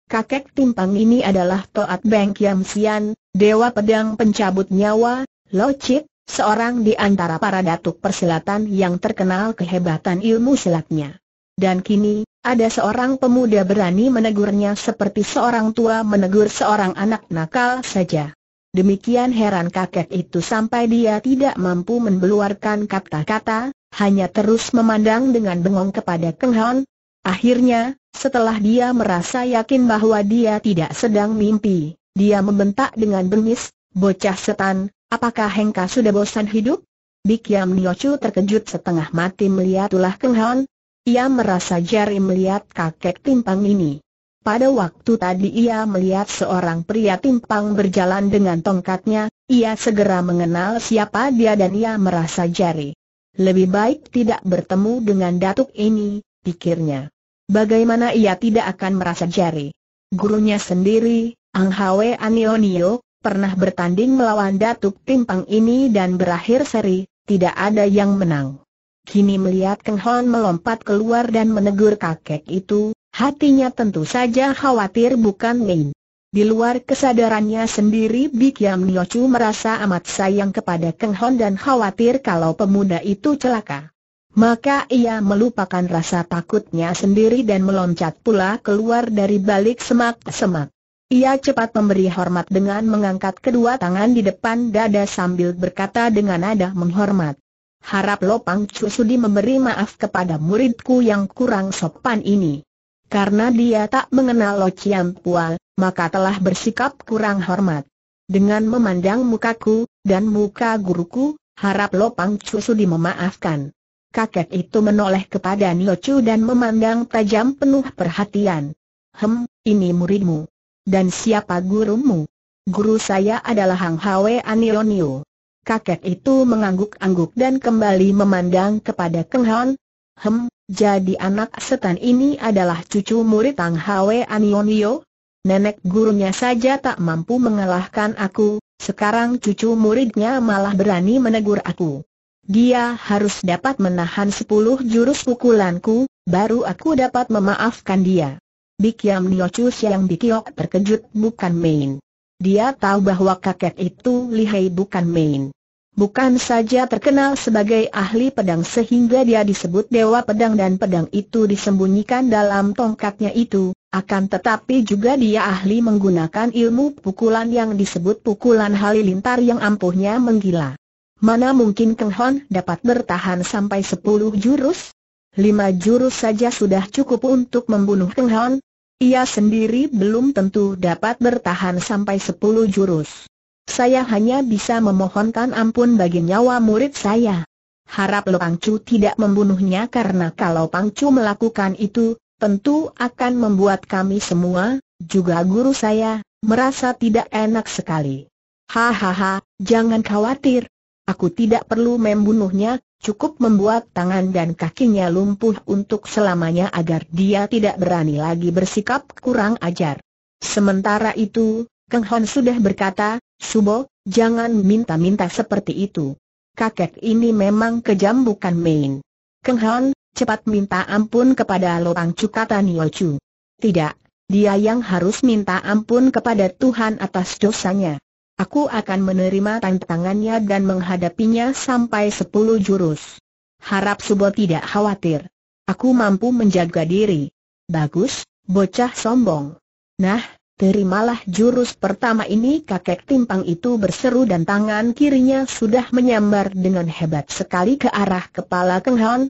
Kakek timpang ini adalah Toat Beng Kiam Sian, Dewa Pedang Pencabut Nyawa, Lo Chit, seorang di antara para datuk persilatan yang terkenal kehebatan ilmu silatnya. Dan kini, ada seorang pemuda berani menegurnya seperti seorang tua menegur seorang anak nakal saja. Demikian heran kakek itu sampai dia tidak mampu mengeluarkan kata-kata, hanya terus memandang dengan bengong kepada Keng Hon. Akhirnya, setelah dia merasa yakin bahwa dia tidak sedang mimpi, dia membentak dengan bengis, bocah setan, apakah Hengka sudah bosan hidup? Bikyam Niochu terkejut setengah mati melihat ulah Keng Hon. Ia merasa jari melihat kakek timpang ini. Pada waktu tadi ia melihat seorang pria timpang berjalan dengan tongkatnya, ia segera mengenal siapa dia dan ia merasa jari. Lebih baik tidak bertemu dengan datuk ini, pikirnya. Bagaimana ia tidak akan merasa jari? Gurunya sendiri, Ang Hwe Anionio, pernah bertanding melawan datuk timpang ini dan berakhir seri, tidak ada yang menang. Kini melihat Keng Hon melompat keluar dan menegur kakek itu, Hatinya tentu saja khawatir bukan main. Di luar kesadarannya sendiri Bik Yam Nyocu merasa amat sayang kepada Keng Hon dan khawatir kalau pemuda itu celaka. Maka ia melupakan rasa takutnya sendiri dan meloncat pula keluar dari balik semak-semak. Ia cepat memberi hormat dengan mengangkat kedua tangan di depan dada sambil berkata dengan nada menghormat. Harap Lopang Cusudi memberi maaf kepada muridku yang kurang sopan ini. Karena dia tak mengenal Lo Chiam Pual, maka telah bersikap kurang hormat. Dengan memandang mukaku, dan muka guruku, harap Lo Pang Chu Sudi memaafkan. Kakek itu menoleh kepada Nio Chu dan memandang tajam penuh perhatian. Hem, ini muridmu. Dan siapa gurumu? Guru saya adalah Hang Hwe Anionio. Kakek itu mengangguk-angguk dan kembali memandang kepada Keng Hon. Hem, jadi anak setan ini adalah cucu murid Tang Hwe Anionio? Nenek gurunya saja tak mampu mengalahkan aku, sekarang cucu muridnya malah berani menegur aku. Dia harus dapat menahan sepuluh jurus pukulanku, baru aku dapat memaafkan dia. Bikiam Niochu Siang Bikiok terkejut bukan main. Dia tahu bahwa kakek itu lihai bukan main. Bukan saja terkenal sebagai ahli pedang sehingga dia disebut Dewa Pedang dan pedang itu disembunyikan dalam tongkatnya itu, akan tetapi juga dia ahli menggunakan ilmu pukulan yang disebut pukulan halilintar yang ampuhnya menggila. Mana mungkin Keng Hon dapat bertahan sampai sepuluh jurus? Lima jurus saja sudah cukup untuk membunuh Keng Hon. Ia sendiri belum tentu dapat bertahan sampai sepuluh jurus. Saya hanya bisa memohonkan ampun bagi nyawa murid saya. Harap Lo Pangcu tidak membunuhnya karena kalau Pangcu melakukan itu, tentu akan membuat kami semua, juga guru saya, merasa tidak enak sekali. Hahaha, jangan khawatir. Aku tidak perlu membunuhnya, cukup membuat tangan dan kakinya lumpuh untuk selamanya agar dia tidak berani lagi bersikap kurang ajar. Sementara itu, Kang Hon sudah berkata, Subo, jangan minta-minta seperti itu. Kakek ini memang kejam bukan main. Kang Hon, cepat minta ampun kepada Lopang Cukatan Yochu. Tidak, dia yang harus minta ampun kepada Tuhan atas dosanya. Aku akan menerima tantangannya dan menghadapinya sampai sepuluh jurus. Harap Subo tidak khawatir. Aku mampu menjaga diri. Bagus, bocah sombong. Nah, Terimalah jurus pertama ini kakek timpang itu berseru dan tangan kirinya sudah menyambar dengan hebat sekali ke arah kepala Keng Han.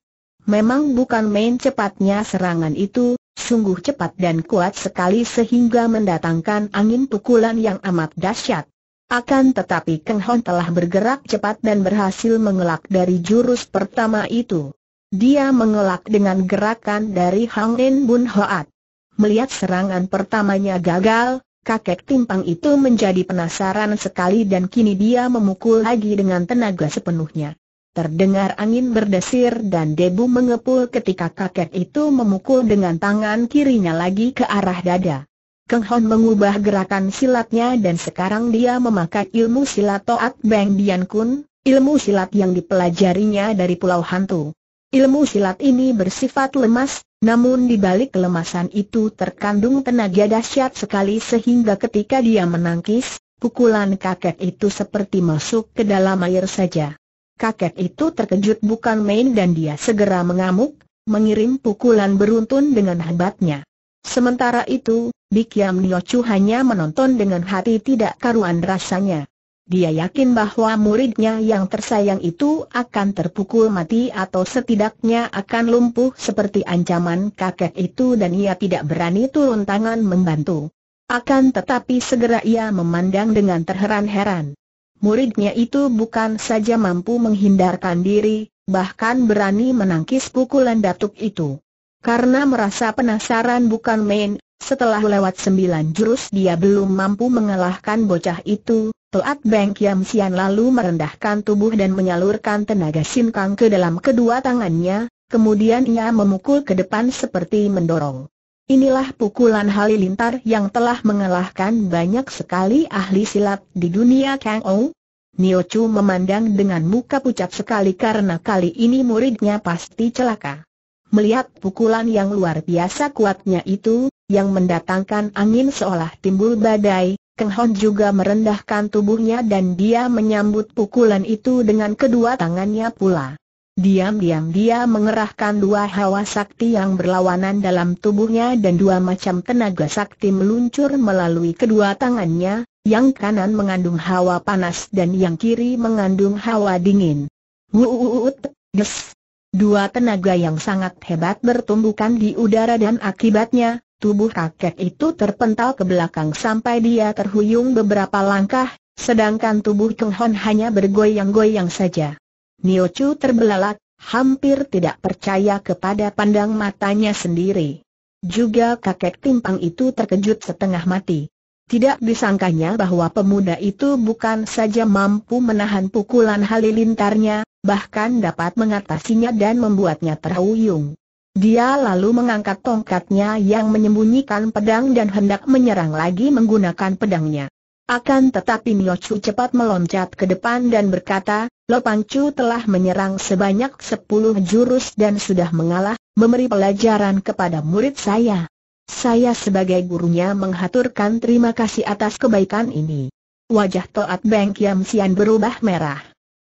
Memang bukan main cepatnya serangan itu, sungguh cepat dan kuat sekali sehingga mendatangkan angin pukulan yang amat dahsyat. Akan tetapi Keng Hon telah bergerak cepat dan berhasil mengelak dari jurus pertama itu. Dia mengelak dengan gerakan dari Hang Lin Bun Hoat. Melihat serangan pertamanya gagal, kakek timpang itu menjadi penasaran sekali dan kini dia memukul lagi dengan tenaga sepenuhnya. Terdengar angin berdesir dan debu mengepul ketika kakek itu memukul dengan tangan kirinya lagi ke arah dada. Keng Hon mengubah gerakan silatnya dan sekarang dia memakai ilmu silat Toak Beng Dian Kun, ilmu silat yang dipelajarinya dari Pulau Hantu. Ilmu silat ini bersifat lemas, namun di balik kelemasan itu terkandung tenaga dahsyat sekali sehingga ketika dia menangkis, pukulan kakek itu seperti masuk ke dalam air saja. Kakek itu terkejut bukan main dan dia segera mengamuk, mengirim pukulan beruntun dengan hebatnya. Sementara itu, Bikiam Niochu hanya menonton dengan hati tidak karuan rasanya. Dia yakin bahwa muridnya yang tersayang itu akan terpukul mati atau setidaknya akan lumpuh seperti ancaman kakek itu dan ia tidak berani turun tangan membantu. Akan tetapi segera ia memandang dengan terheran-heran. Muridnya itu bukan saja mampu menghindarkan diri, bahkan berani menangkis pukulan datuk itu. Karena merasa penasaran bukan main, setelah lewat sembilan jurus dia belum mampu mengalahkan bocah itu, Toat Beng Kiam Sian lalu merendahkan tubuh dan menyalurkan tenaga Kang ke dalam kedua tangannya, kemudian ia memukul ke depan seperti mendorong. Inilah pukulan halilintar yang telah mengalahkan banyak sekali ahli silat di dunia Kang Ou. Nio Chu memandang dengan muka pucat sekali karena kali ini muridnya pasti celaka. Melihat pukulan yang luar biasa kuatnya itu, yang mendatangkan angin seolah timbul badai, Keng Hon juga merendahkan tubuhnya dan dia menyambut pukulan itu dengan kedua tangannya pula. Diam-diam dia mengerahkan dua hawa sakti yang berlawanan dalam tubuhnya dan dua macam tenaga sakti meluncur melalui kedua tangannya, yang kanan mengandung hawa panas dan yang kiri mengandung hawa dingin. Wuuut, des. Dua tenaga yang sangat hebat bertumbukan di udara dan akibatnya, Tubuh kakek itu terpental ke belakang sampai dia terhuyung beberapa langkah, sedangkan tubuh Keng Hon hanya bergoyang-goyang saja. Nio Chu terbelalak, hampir tidak percaya kepada pandang matanya sendiri. Juga kakek timpang itu terkejut setengah mati. Tidak disangkanya bahwa pemuda itu bukan saja mampu menahan pukulan halilintarnya, bahkan dapat mengatasinya dan membuatnya terhuyung. Dia lalu mengangkat tongkatnya yang menyembunyikan pedang dan hendak menyerang lagi menggunakan pedangnya. Akan tetapi Nio Chu cepat meloncat ke depan dan berkata, Pang Chu telah menyerang sebanyak sepuluh jurus dan sudah mengalah, memberi pelajaran kepada murid saya. Saya sebagai gurunya menghaturkan terima kasih atas kebaikan ini. Wajah Toat Beng Kiam Sian berubah merah.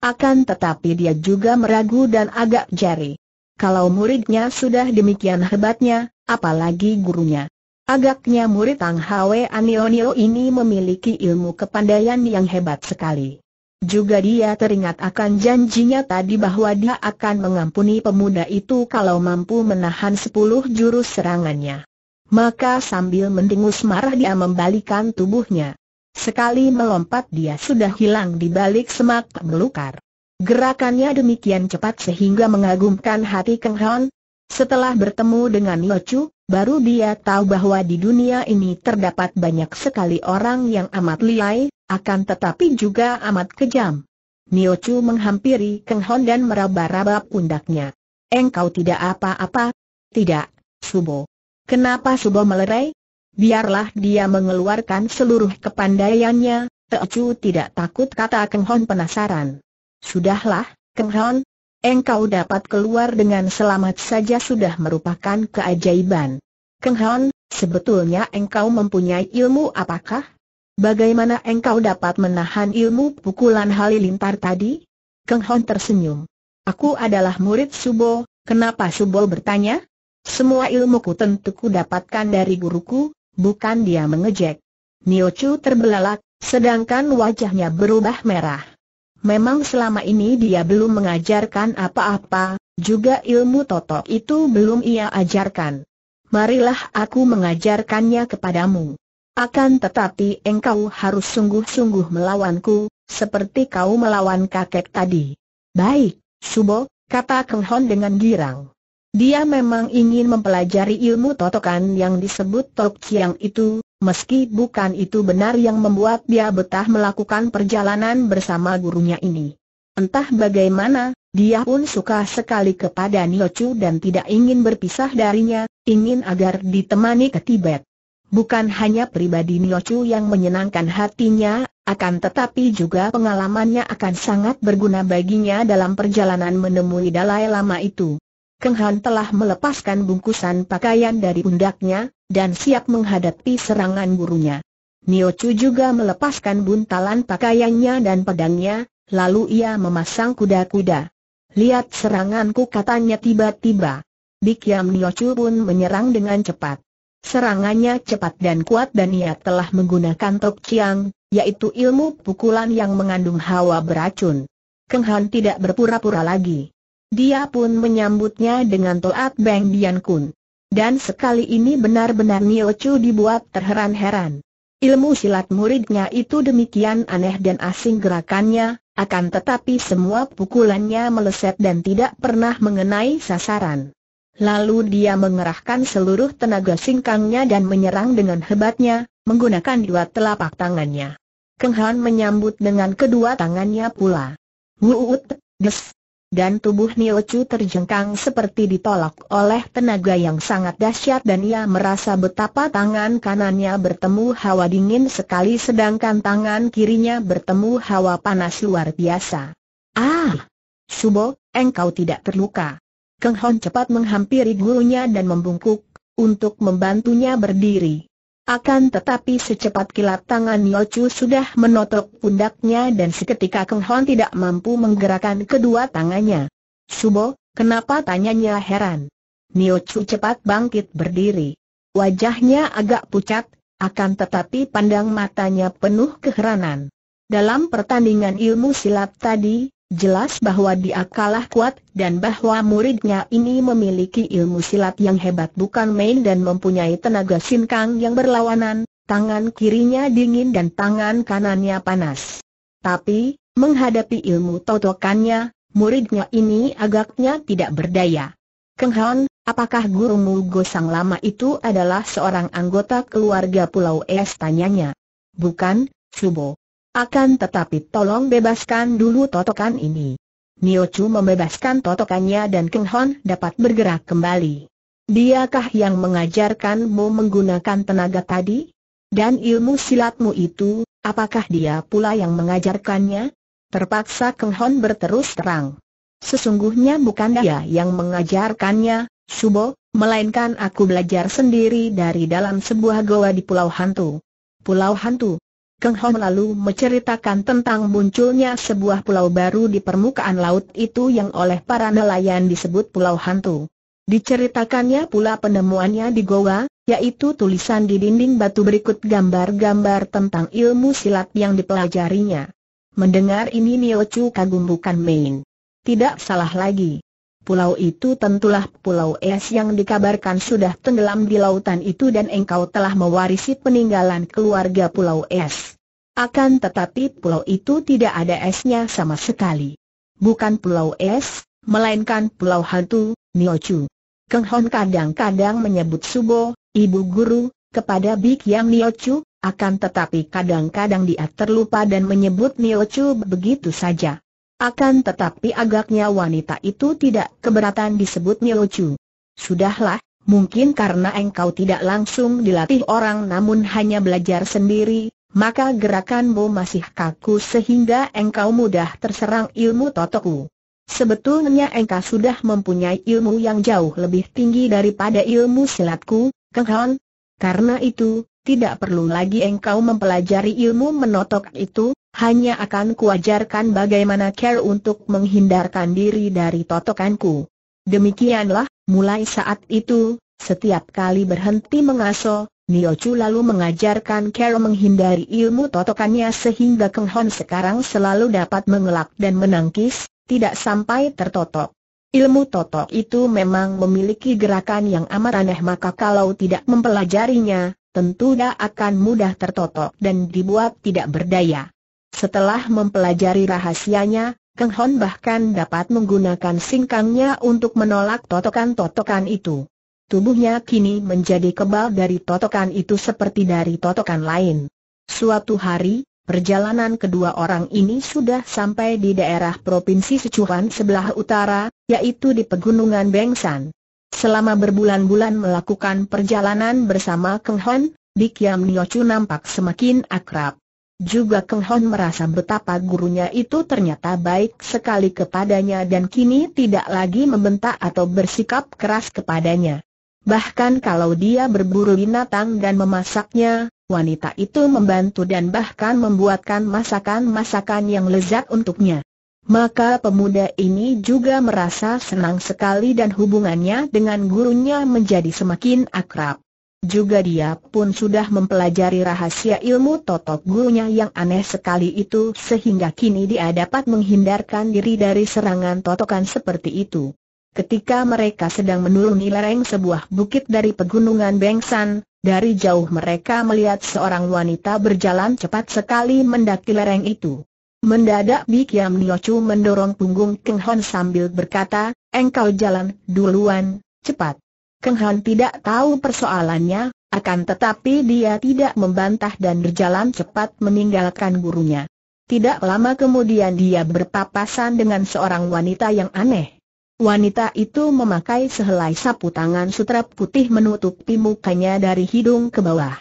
Akan tetapi dia juga meragu dan agak jari kalau muridnya sudah demikian hebatnya, apalagi gurunya. Agaknya murid Tang Hwe Anionio ini memiliki ilmu kepandaian yang hebat sekali. Juga dia teringat akan janjinya tadi bahwa dia akan mengampuni pemuda itu kalau mampu menahan sepuluh jurus serangannya. Maka sambil mendengus marah dia membalikan tubuhnya. Sekali melompat dia sudah hilang di balik semak belukar. Gerakannya demikian cepat sehingga mengagumkan hati Kang Hon. Setelah bertemu dengan Lo Chu, baru dia tahu bahwa di dunia ini terdapat banyak sekali orang yang amat liai, akan tetapi juga amat kejam. Nio Chu menghampiri Kang Hon dan meraba-raba pundaknya. Engkau tidak apa-apa? Tidak, Subo. Kenapa Subo melerai? Biarlah dia mengeluarkan seluruh kepandaiannya, Chu tidak takut kata Kang Hon penasaran. Sudahlah, Keng Kemron, engkau dapat keluar dengan selamat saja sudah merupakan keajaiban. Keng Hon, sebetulnya engkau mempunyai ilmu apakah? Bagaimana engkau dapat menahan ilmu pukulan halilintar tadi? Keng Kenghon tersenyum. Aku adalah murid Subo, kenapa Subo bertanya? Semua ilmuku tentu ku dapatkan dari guruku, bukan dia mengejek. Niochu terbelalak, sedangkan wajahnya berubah merah. Memang selama ini dia belum mengajarkan apa-apa, juga ilmu totok itu belum ia ajarkan. Marilah aku mengajarkannya kepadamu. Akan tetapi engkau harus sungguh-sungguh melawanku, seperti kau melawan kakek tadi. Baik, Subo, kata Keng dengan girang. Dia memang ingin mempelajari ilmu totokan yang disebut Tok Chiang itu, meski bukan itu benar yang membuat dia betah melakukan perjalanan bersama gurunya ini. Entah bagaimana, dia pun suka sekali kepada Niochu dan tidak ingin berpisah darinya, ingin agar ditemani ke Tibet. Bukan hanya pribadi Niochu yang menyenangkan hatinya, akan tetapi juga pengalamannya akan sangat berguna baginya dalam perjalanan menemui Dalai Lama itu. Keng Han telah melepaskan bungkusan pakaian dari pundaknya, dan siap menghadapi serangan gurunya. Nio Chu juga melepaskan buntalan pakaiannya dan pedangnya, lalu ia memasang kuda-kuda. Lihat seranganku katanya tiba-tiba. Bikyam Nio Chu pun menyerang dengan cepat. Serangannya cepat dan kuat dan ia telah menggunakan Tok Chiang, yaitu ilmu pukulan yang mengandung hawa beracun. Keng Han tidak berpura-pura lagi. Dia pun menyambutnya dengan toat Beng Dian Kun. Dan sekali ini benar-benar Nio Chu dibuat terheran-heran. Ilmu silat muridnya itu demikian aneh dan asing gerakannya, akan tetapi semua pukulannya meleset dan tidak pernah mengenai sasaran. Lalu dia mengerahkan seluruh tenaga singkangnya dan menyerang dengan hebatnya, menggunakan dua telapak tangannya. Keng Han menyambut dengan kedua tangannya pula. Wuut, des, dan tubuh Chu terjengkang seperti ditolak oleh tenaga yang sangat dahsyat dan ia merasa betapa tangan kanannya bertemu hawa dingin sekali sedangkan tangan kirinya bertemu hawa panas luar biasa. Ah! Subo, engkau tidak terluka. Keng Hon cepat menghampiri gurunya dan membungkuk, untuk membantunya berdiri. Akan tetapi secepat kilat tangan Yochu sudah menotok pundaknya dan seketika Keng Hon tidak mampu menggerakkan kedua tangannya. Subo, kenapa tanyanya heran? Niochu cepat bangkit berdiri. Wajahnya agak pucat, akan tetapi pandang matanya penuh keheranan. Dalam pertandingan ilmu silat tadi, Jelas bahwa dia kalah kuat dan bahwa muridnya ini memiliki ilmu silat yang hebat bukan main dan mempunyai tenaga sinkang yang berlawanan, tangan kirinya dingin dan tangan kanannya panas. Tapi, menghadapi ilmu totokannya, muridnya ini agaknya tidak berdaya. Keng Hon, apakah gurumu Gosang lama itu adalah seorang anggota keluarga Pulau Es tanyanya? Bukan, Subo. Akan tetapi tolong bebaskan dulu totokan ini. Nio Chu membebaskan totokannya dan Keng Hon dapat bergerak kembali. Diakah yang mengajarkanmu menggunakan tenaga tadi? Dan ilmu silatmu itu, apakah dia pula yang mengajarkannya? Terpaksa Keng Hon berterus terang. Sesungguhnya bukan dia yang mengajarkannya, Subo, melainkan aku belajar sendiri dari dalam sebuah goa di Pulau Hantu. Pulau Hantu, Keng Hong lalu menceritakan tentang munculnya sebuah pulau baru di permukaan laut itu yang oleh para nelayan disebut Pulau Hantu. Diceritakannya pula penemuannya di Goa, yaitu tulisan di dinding batu berikut gambar-gambar tentang ilmu silat yang dipelajarinya. Mendengar ini Nio Chu kagum bukan main. Tidak salah lagi. Pulau itu tentulah pulau es yang dikabarkan sudah tenggelam di lautan itu dan engkau telah mewarisi peninggalan keluarga pulau es. Akan tetapi pulau itu tidak ada esnya sama sekali. Bukan pulau es, melainkan pulau hantu, Niochu. Keng Hon kadang-kadang menyebut Subo, ibu guru, kepada Bik Yang Niochu, akan tetapi kadang-kadang dia terlupa dan menyebut Niochu begitu saja. Akan tetapi agaknya wanita itu tidak keberatan disebut Niochu. Sudahlah, mungkin karena engkau tidak langsung dilatih orang namun hanya belajar sendiri, maka gerakanmu masih kaku sehingga engkau mudah terserang ilmu totoku. Sebetulnya engkau sudah mempunyai ilmu yang jauh lebih tinggi daripada ilmu silatku, Kenghan. Karena itu, tidak perlu lagi engkau mempelajari ilmu menotok itu, hanya akan kuajarkan bagaimana care untuk menghindarkan diri dari totokanku. Demikianlah, mulai saat itu, setiap kali berhenti mengaso, Nio Chu lalu mengajarkan Carol menghindari ilmu totokannya sehingga Keng Hon sekarang selalu dapat mengelak dan menangkis, tidak sampai tertotok. Ilmu totok itu memang memiliki gerakan yang amat aneh maka kalau tidak mempelajarinya, tentu dia akan mudah tertotok dan dibuat tidak berdaya. Setelah mempelajari rahasianya, Keng Hon bahkan dapat menggunakan singkangnya untuk menolak totokan-totokan itu. Tubuhnya kini menjadi kebal dari totokan itu seperti dari totokan lain. Suatu hari, perjalanan kedua orang ini sudah sampai di daerah Provinsi Sichuan sebelah utara, yaitu di Pegunungan Bengsan. Selama berbulan-bulan melakukan perjalanan bersama Keng Hon, di Kiam Niochu nampak semakin akrab. Juga Keng Hon merasa betapa gurunya itu ternyata baik sekali kepadanya dan kini tidak lagi membentak atau bersikap keras kepadanya. Bahkan kalau dia berburu binatang dan memasaknya, wanita itu membantu dan bahkan membuatkan masakan-masakan yang lezat untuknya. Maka pemuda ini juga merasa senang sekali dan hubungannya dengan gurunya menjadi semakin akrab. Juga dia pun sudah mempelajari rahasia ilmu totok gurunya yang aneh sekali itu sehingga kini dia dapat menghindarkan diri dari serangan totokan seperti itu. Ketika mereka sedang menuruni lereng sebuah bukit dari pegunungan Bengsan, dari jauh mereka melihat seorang wanita berjalan cepat sekali mendaki lereng itu. Mendadak Bikiam Niochu mendorong punggung Keng Hon sambil berkata, engkau jalan duluan, cepat. Keng Hon tidak tahu persoalannya, akan tetapi dia tidak membantah dan berjalan cepat meninggalkan gurunya. Tidak lama kemudian dia berpapasan dengan seorang wanita yang aneh. Wanita itu memakai sehelai sapu tangan sutra putih menutupi mukanya dari hidung ke bawah.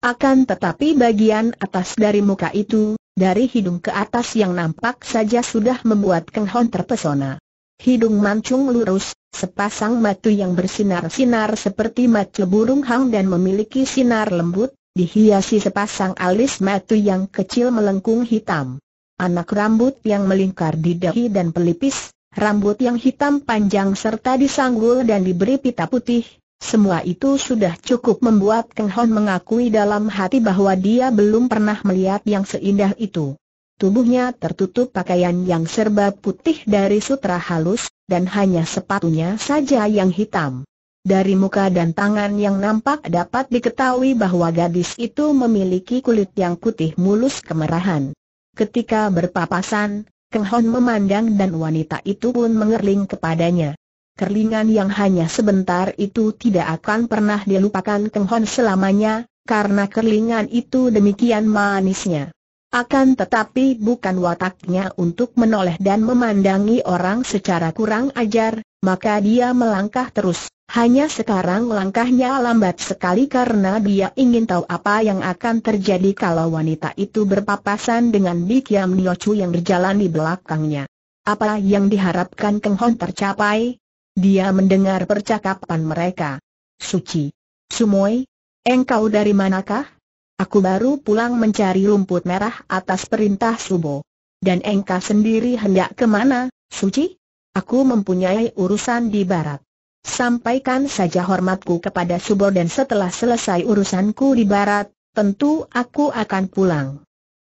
Akan tetapi bagian atas dari muka itu, dari hidung ke atas yang nampak saja sudah membuat Keng Hon terpesona. Hidung mancung lurus, sepasang mata yang bersinar-sinar seperti mata burung hang dan memiliki sinar lembut, dihiasi sepasang alis mata yang kecil melengkung hitam. Anak rambut yang melingkar di dahi dan pelipis, rambut yang hitam panjang serta disanggul dan diberi pita putih, semua itu sudah cukup membuat Keng Hon mengakui dalam hati bahwa dia belum pernah melihat yang seindah itu. Tubuhnya tertutup pakaian yang serba putih dari sutra halus, dan hanya sepatunya saja yang hitam. Dari muka dan tangan yang nampak dapat diketahui bahwa gadis itu memiliki kulit yang putih mulus kemerahan. Ketika berpapasan, Kehon memandang dan wanita itu pun mengerling kepadanya. Kerlingan yang hanya sebentar itu tidak akan pernah dilupakan Keng selamanya, karena kerlingan itu demikian manisnya. Akan tetapi bukan wataknya untuk menoleh dan memandangi orang secara kurang ajar, maka dia melangkah terus. Hanya sekarang langkahnya lambat sekali karena dia ingin tahu apa yang akan terjadi kalau wanita itu berpapasan dengan Bikiam Niochu yang berjalan di belakangnya. Apa yang diharapkan Keng Hon tercapai? Dia mendengar percakapan mereka. Suci. Sumoy, engkau dari manakah? Aku baru pulang mencari rumput merah atas perintah Subo. Dan engkau sendiri hendak kemana, Suci? Aku mempunyai urusan di barat. Sampaikan saja hormatku kepada Subo dan setelah selesai urusanku di barat, tentu aku akan pulang.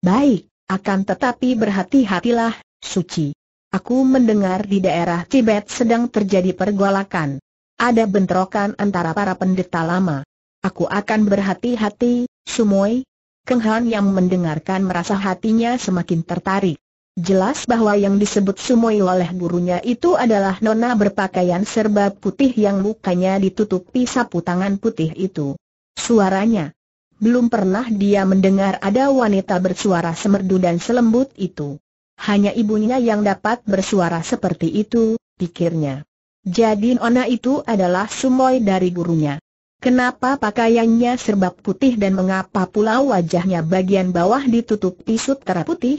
Baik, akan tetapi berhati-hatilah, Suci. Aku mendengar di daerah Tibet sedang terjadi pergolakan. Ada bentrokan antara para pendeta lama. Aku akan berhati-hati, Sumoi? Keng Han yang mendengarkan merasa hatinya semakin tertarik. Jelas bahwa yang disebut Sumoi oleh gurunya itu adalah nona berpakaian serba putih yang mukanya ditutupi sapu tangan putih itu. Suaranya. Belum pernah dia mendengar ada wanita bersuara semerdu dan selembut itu. Hanya ibunya yang dapat bersuara seperti itu, pikirnya. Jadi Nona itu adalah Sumoi dari gurunya. Kenapa pakaiannya serba putih dan mengapa pula wajahnya bagian bawah ditutup tisu terap putih?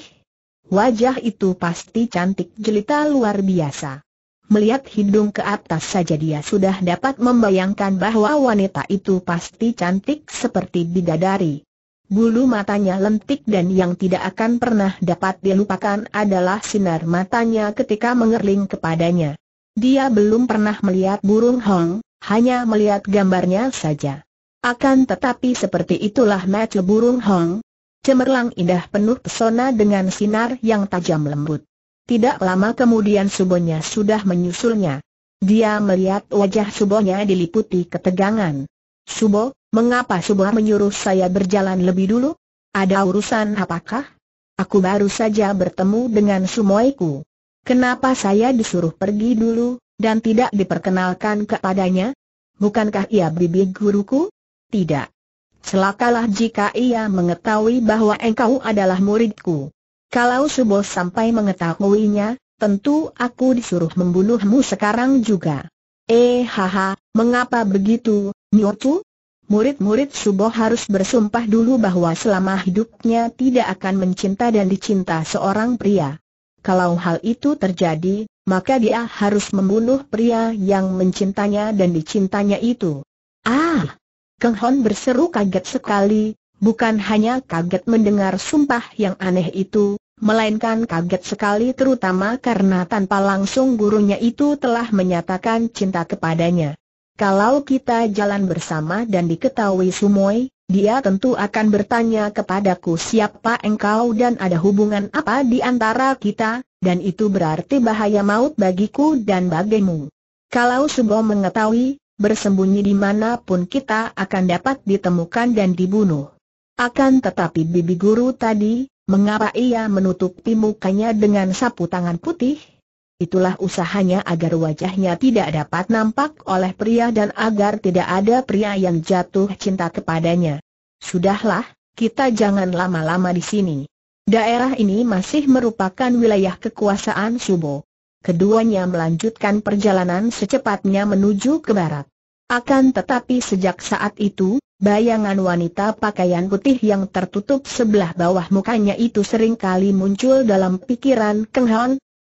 Wajah itu pasti cantik jelita luar biasa. Melihat hidung ke atas saja dia sudah dapat membayangkan bahwa wanita itu pasti cantik seperti bidadari. Bulu matanya lentik dan yang tidak akan pernah dapat dilupakan adalah sinar matanya ketika mengerling kepadanya. Dia belum pernah melihat burung hong, hanya melihat gambarnya saja. Akan tetapi seperti itulah mata burung Hong, cemerlang indah penuh pesona dengan sinar yang tajam lembut. Tidak lama kemudian Subonya sudah menyusulnya. Dia melihat wajah Subonya diliputi ketegangan. Subo, mengapa Subo menyuruh saya berjalan lebih dulu? Ada urusan apakah? Aku baru saja bertemu dengan sumoiku. Kenapa saya disuruh pergi dulu? dan tidak diperkenalkan kepadanya? Bukankah ia bibi guruku? Tidak. Celakalah jika ia mengetahui bahwa engkau adalah muridku. Kalau Subo sampai mengetahuinya, tentu aku disuruh membunuhmu sekarang juga. Eh haha, mengapa begitu, Nyotu? Murid-murid Subo harus bersumpah dulu bahwa selama hidupnya tidak akan mencinta dan dicinta seorang pria. Kalau hal itu terjadi, maka dia harus membunuh pria yang mencintanya dan dicintanya itu. Ah! Keng Hon berseru kaget sekali, bukan hanya kaget mendengar sumpah yang aneh itu, melainkan kaget sekali terutama karena tanpa langsung gurunya itu telah menyatakan cinta kepadanya. Kalau kita jalan bersama dan diketahui Sumoi? dia tentu akan bertanya kepadaku siapa engkau dan ada hubungan apa di antara kita, dan itu berarti bahaya maut bagiku dan bagimu. Kalau Subo mengetahui, bersembunyi dimanapun kita akan dapat ditemukan dan dibunuh. Akan tetapi bibi guru tadi, mengapa ia menutupi mukanya dengan sapu tangan putih? Itulah usahanya agar wajahnya tidak dapat nampak oleh pria dan agar tidak ada pria yang jatuh cinta kepadanya. Sudahlah, kita jangan lama-lama di sini. Daerah ini masih merupakan wilayah kekuasaan Subo. Keduanya melanjutkan perjalanan secepatnya menuju ke barat. Akan tetapi sejak saat itu, bayangan wanita pakaian putih yang tertutup sebelah bawah mukanya itu seringkali muncul dalam pikiran Keng Han,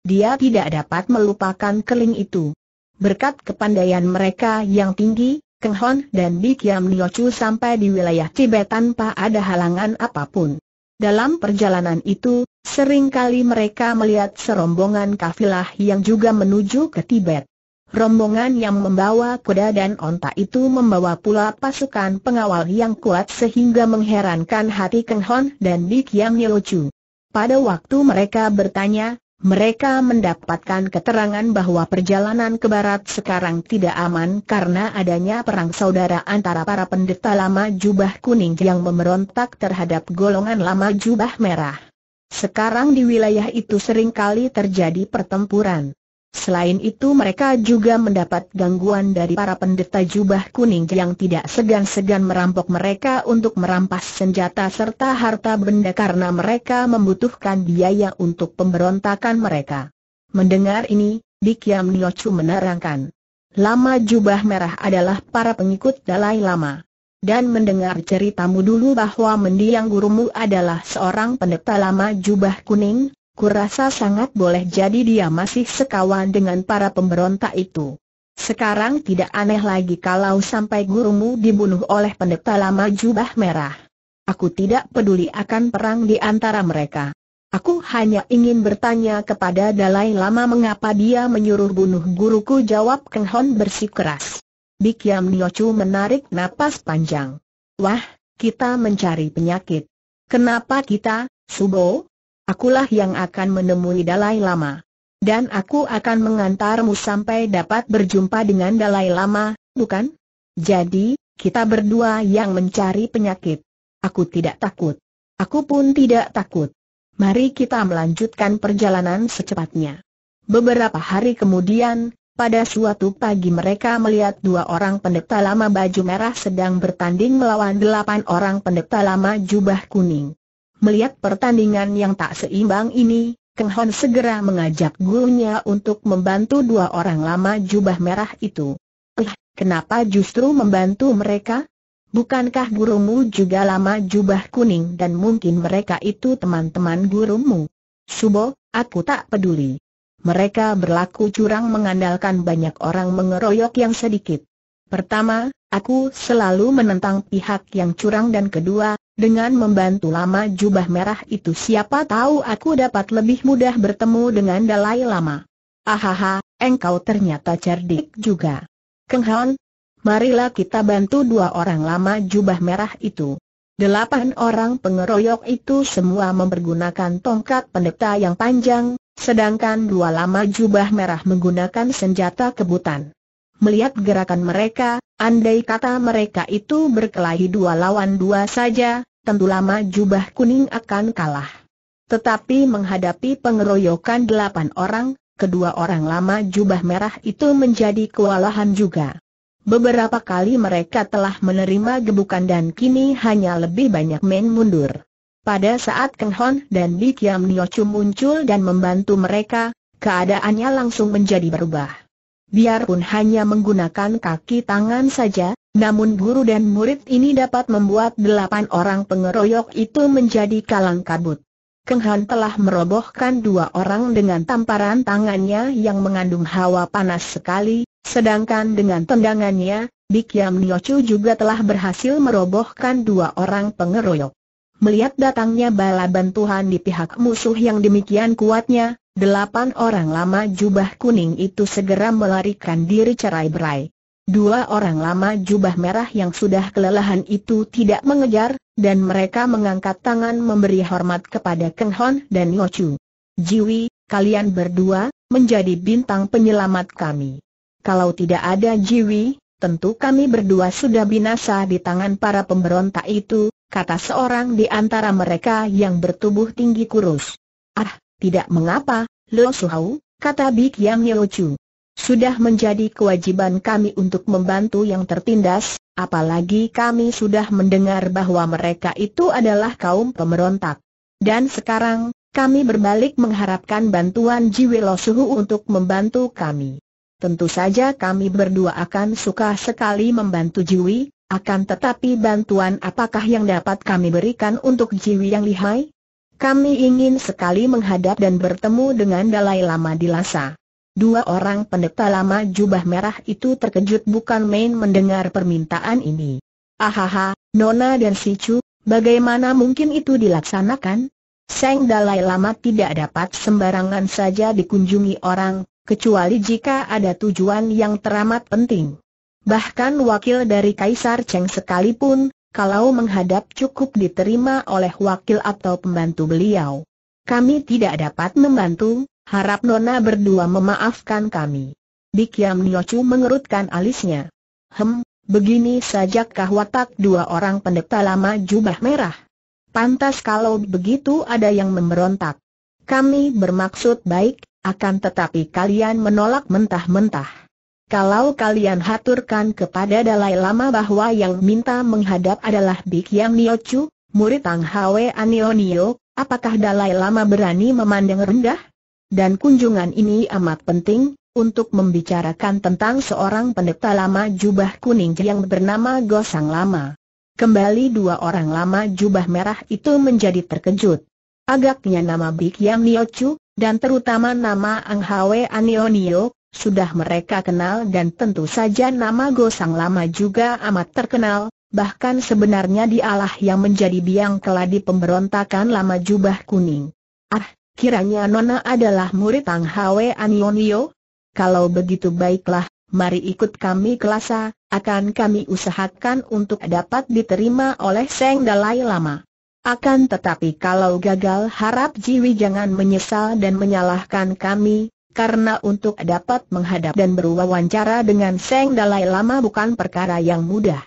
dia tidak dapat melupakan keling itu. Berkat kepandaian mereka yang tinggi, Keng Hon dan Bikiam Niochu sampai di wilayah Tibet tanpa ada halangan apapun. Dalam perjalanan itu, seringkali mereka melihat serombongan kafilah yang juga menuju ke Tibet. Rombongan yang membawa kuda dan onta itu membawa pula pasukan pengawal yang kuat sehingga mengherankan hati Keng Hon dan Bikiam Niochu. Pada waktu mereka bertanya, mereka mendapatkan keterangan bahwa perjalanan ke barat sekarang tidak aman karena adanya perang saudara antara para pendeta lama jubah kuning yang memberontak terhadap golongan lama jubah merah. Sekarang di wilayah itu seringkali terjadi pertempuran. Selain itu mereka juga mendapat gangguan dari para pendeta jubah kuning yang tidak segan-segan merampok mereka untuk merampas senjata serta harta benda karena mereka membutuhkan biaya untuk pemberontakan mereka. Mendengar ini, Dikiam Niochu menerangkan. Lama Jubah Merah adalah para pengikut Dalai Lama. Dan mendengar ceritamu dulu bahwa mendiang gurumu adalah seorang pendeta lama Jubah Kuning, kurasa sangat boleh jadi dia masih sekawan dengan para pemberontak itu. Sekarang tidak aneh lagi kalau sampai gurumu dibunuh oleh pendeta lama jubah merah. Aku tidak peduli akan perang di antara mereka. Aku hanya ingin bertanya kepada Dalai Lama mengapa dia menyuruh bunuh guruku jawab Keng Hon bersikeras. Bikyam Niochu menarik napas panjang. Wah, kita mencari penyakit. Kenapa kita, Subo? akulah yang akan menemui Dalai Lama. Dan aku akan mengantarmu sampai dapat berjumpa dengan Dalai Lama, bukan? Jadi, kita berdua yang mencari penyakit. Aku tidak takut. Aku pun tidak takut. Mari kita melanjutkan perjalanan secepatnya. Beberapa hari kemudian, pada suatu pagi mereka melihat dua orang pendeta lama baju merah sedang bertanding melawan delapan orang pendeta lama jubah kuning. Melihat pertandingan yang tak seimbang ini, Keng Hon segera mengajak gurunya untuk membantu dua orang lama jubah merah itu. Eh, kenapa justru membantu mereka? Bukankah gurumu juga lama jubah kuning dan mungkin mereka itu teman-teman gurumu? Subo, aku tak peduli. Mereka berlaku curang mengandalkan banyak orang mengeroyok yang sedikit. Pertama, aku selalu menentang pihak yang curang dan kedua, dengan membantu lama jubah merah itu siapa tahu aku dapat lebih mudah bertemu dengan Dalai Lama. Ahaha, engkau ternyata cerdik juga. Keng Han, marilah kita bantu dua orang lama jubah merah itu. Delapan orang pengeroyok itu semua mempergunakan tongkat pendeta yang panjang, sedangkan dua lama jubah merah menggunakan senjata kebutan. Melihat gerakan mereka, andai kata mereka itu berkelahi dua lawan dua saja, tentu lama jubah kuning akan kalah. Tetapi menghadapi pengeroyokan delapan orang, kedua orang lama jubah merah itu menjadi kewalahan juga. Beberapa kali mereka telah menerima gebukan dan kini hanya lebih banyak men mundur. Pada saat Keng Hon dan Bikiam Niochu muncul dan membantu mereka, keadaannya langsung menjadi berubah. Biarpun hanya menggunakan kaki tangan saja, namun guru dan murid ini dapat membuat delapan orang pengeroyok itu menjadi kalang kabut. Keng Han telah merobohkan dua orang dengan tamparan tangannya yang mengandung hawa panas sekali, sedangkan dengan tendangannya, Bik Yam Niochu juga telah berhasil merobohkan dua orang pengeroyok. Melihat datangnya bala bantuan di pihak musuh yang demikian kuatnya, delapan orang lama jubah kuning itu segera melarikan diri cerai-berai. Dua orang lama jubah merah yang sudah kelelahan itu tidak mengejar, dan mereka mengangkat tangan memberi hormat kepada Keng Hon dan Ngo Chu. Jiwi, kalian berdua, menjadi bintang penyelamat kami. Kalau tidak ada Jiwi, tentu kami berdua sudah binasa di tangan para pemberontak itu, kata seorang di antara mereka yang bertubuh tinggi kurus. Ah, tidak mengapa, Lo Suhau, kata Bik Yang Ngo Chu. Sudah menjadi kewajiban kami untuk membantu yang tertindas, apalagi kami sudah mendengar bahwa mereka itu adalah kaum pemberontak. Dan sekarang, kami berbalik mengharapkan bantuan Jiwilo Suhu untuk membantu kami. Tentu saja kami berdua akan suka sekali membantu Jiwi, akan tetapi bantuan apakah yang dapat kami berikan untuk Jiwi yang lihai? Kami ingin sekali menghadap dan bertemu dengan Dalai Lama di Lhasa. Dua orang pendeta lama jubah merah itu terkejut bukan main mendengar permintaan ini. Ahaha, Nona dan si Chu, bagaimana mungkin itu dilaksanakan? Seng Dalai Lama tidak dapat sembarangan saja dikunjungi orang, kecuali jika ada tujuan yang teramat penting. Bahkan wakil dari Kaisar Cheng sekalipun, kalau menghadap cukup diterima oleh wakil atau pembantu beliau. Kami tidak dapat membantu, Harap Nona berdua memaafkan kami. Dikiam Niochu mengerutkan alisnya. Hem, begini sajakah watak dua orang pendeta lama jubah merah? Pantas kalau begitu ada yang memberontak. Kami bermaksud baik, akan tetapi kalian menolak mentah-mentah. Kalau kalian haturkan kepada Dalai Lama bahwa yang minta menghadap adalah Bikyang Niochu, murid Tang Hwe Anionio, apakah Dalai Lama berani memandang rendah? Dan kunjungan ini amat penting, untuk membicarakan tentang seorang pendeta lama jubah kuning yang bernama Gosang Lama. Kembali dua orang lama jubah merah itu menjadi terkejut. Agaknya nama Bik Yang Niochu, dan terutama nama Ang Hwe Anionio, sudah mereka kenal dan tentu saja nama Gosang Lama juga amat terkenal, bahkan sebenarnya dialah yang menjadi biang keladi pemberontakan Lama Jubah Kuning. Ah, Kiranya Nona adalah murid Tang Hwe Anionio? Kalau begitu baiklah, mari ikut kami ke Lhasa, akan kami usahakan untuk dapat diterima oleh Seng Dalai Lama. Akan tetapi kalau gagal harap Jiwi jangan menyesal dan menyalahkan kami, karena untuk dapat menghadap dan berwawancara dengan Seng Dalai Lama bukan perkara yang mudah.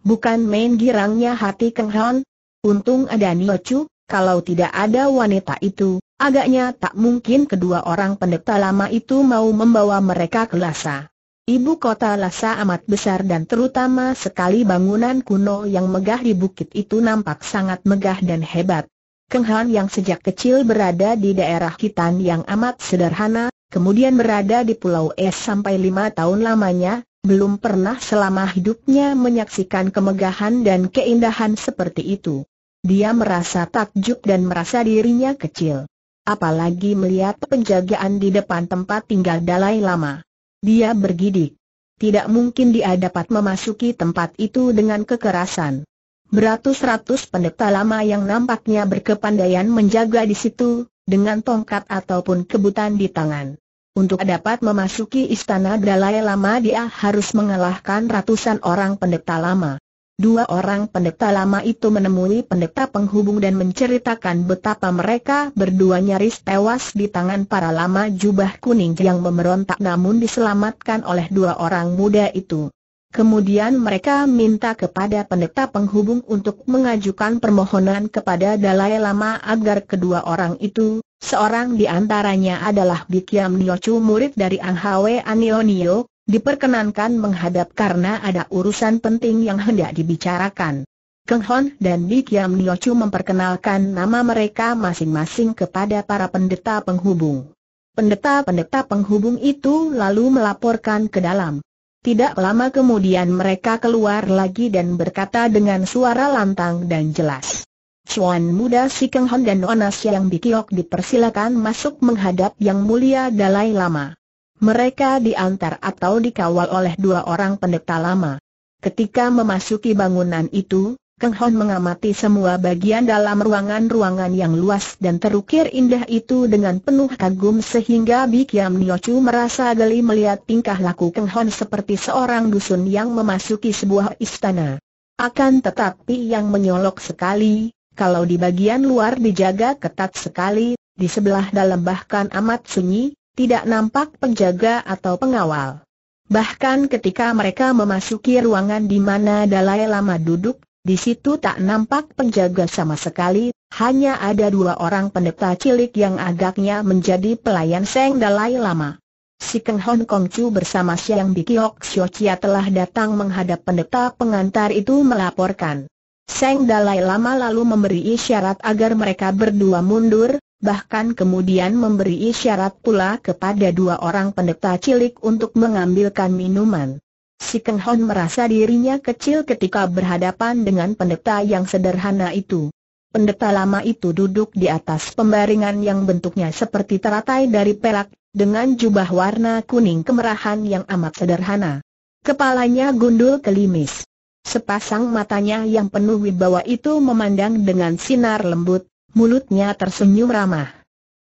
Bukan main girangnya hati Keng Hon. Untung ada Nio Chu, kalau tidak ada wanita itu, Agaknya tak mungkin kedua orang pendeta lama itu mau membawa mereka ke Lhasa. Ibu kota Lhasa amat besar dan terutama sekali bangunan kuno yang megah di bukit itu nampak sangat megah dan hebat. Keng Han yang sejak kecil berada di daerah Kitan yang amat sederhana, kemudian berada di Pulau Es sampai lima tahun lamanya, belum pernah selama hidupnya menyaksikan kemegahan dan keindahan seperti itu. Dia merasa takjub dan merasa dirinya kecil apalagi melihat penjagaan di depan tempat tinggal Dalai Lama. Dia bergidik. Tidak mungkin dia dapat memasuki tempat itu dengan kekerasan. Beratus-ratus pendeta lama yang nampaknya berkepandaian menjaga di situ, dengan tongkat ataupun kebutan di tangan. Untuk dapat memasuki istana Dalai Lama dia harus mengalahkan ratusan orang pendeta lama. Dua orang pendeta lama itu menemui pendeta penghubung dan menceritakan betapa mereka berdua nyaris tewas di tangan para lama jubah kuning yang memberontak, namun diselamatkan oleh dua orang muda itu. Kemudian mereka minta kepada pendeta penghubung untuk mengajukan permohonan kepada Dalai Lama agar kedua orang itu, seorang di antaranya adalah Bikyam Niochu murid dari Anghawe Anionio, diperkenankan menghadap karena ada urusan penting yang hendak dibicarakan. Keng Hon dan Di Kiam Niochu memperkenalkan nama mereka masing-masing kepada para pendeta penghubung. Pendeta-pendeta penghubung itu lalu melaporkan ke dalam. Tidak lama kemudian mereka keluar lagi dan berkata dengan suara lantang dan jelas. Cuan muda si Keng Hon dan Onas yang Bikiok dipersilakan masuk menghadap Yang Mulia Dalai Lama. Mereka diantar atau dikawal oleh dua orang pendeta lama. Ketika memasuki bangunan itu, Keng Hon mengamati semua bagian dalam ruangan-ruangan yang luas dan terukir indah itu dengan penuh kagum sehingga Bikiam Niochu merasa geli melihat tingkah laku Keng Hon seperti seorang dusun yang memasuki sebuah istana. Akan tetapi yang menyolok sekali, kalau di bagian luar dijaga ketat sekali, di sebelah dalam bahkan amat sunyi, tidak nampak penjaga atau pengawal. Bahkan ketika mereka memasuki ruangan di mana Dalai Lama duduk, di situ tak nampak penjaga sama sekali, hanya ada dua orang pendeta cilik yang agaknya menjadi pelayan Seng Dalai Lama. Si Keng Hon Kong Chu bersama Siang Bikiok Chia telah datang menghadap pendeta pengantar itu melaporkan. Seng Dalai Lama lalu memberi isyarat agar mereka berdua mundur, bahkan kemudian memberi isyarat pula kepada dua orang pendeta cilik untuk mengambilkan minuman. Si Keng Hon merasa dirinya kecil ketika berhadapan dengan pendeta yang sederhana itu. Pendeta lama itu duduk di atas pembaringan yang bentuknya seperti teratai dari perak, dengan jubah warna kuning kemerahan yang amat sederhana. Kepalanya gundul kelimis. Sepasang matanya yang penuh wibawa itu memandang dengan sinar lembut, mulutnya tersenyum ramah.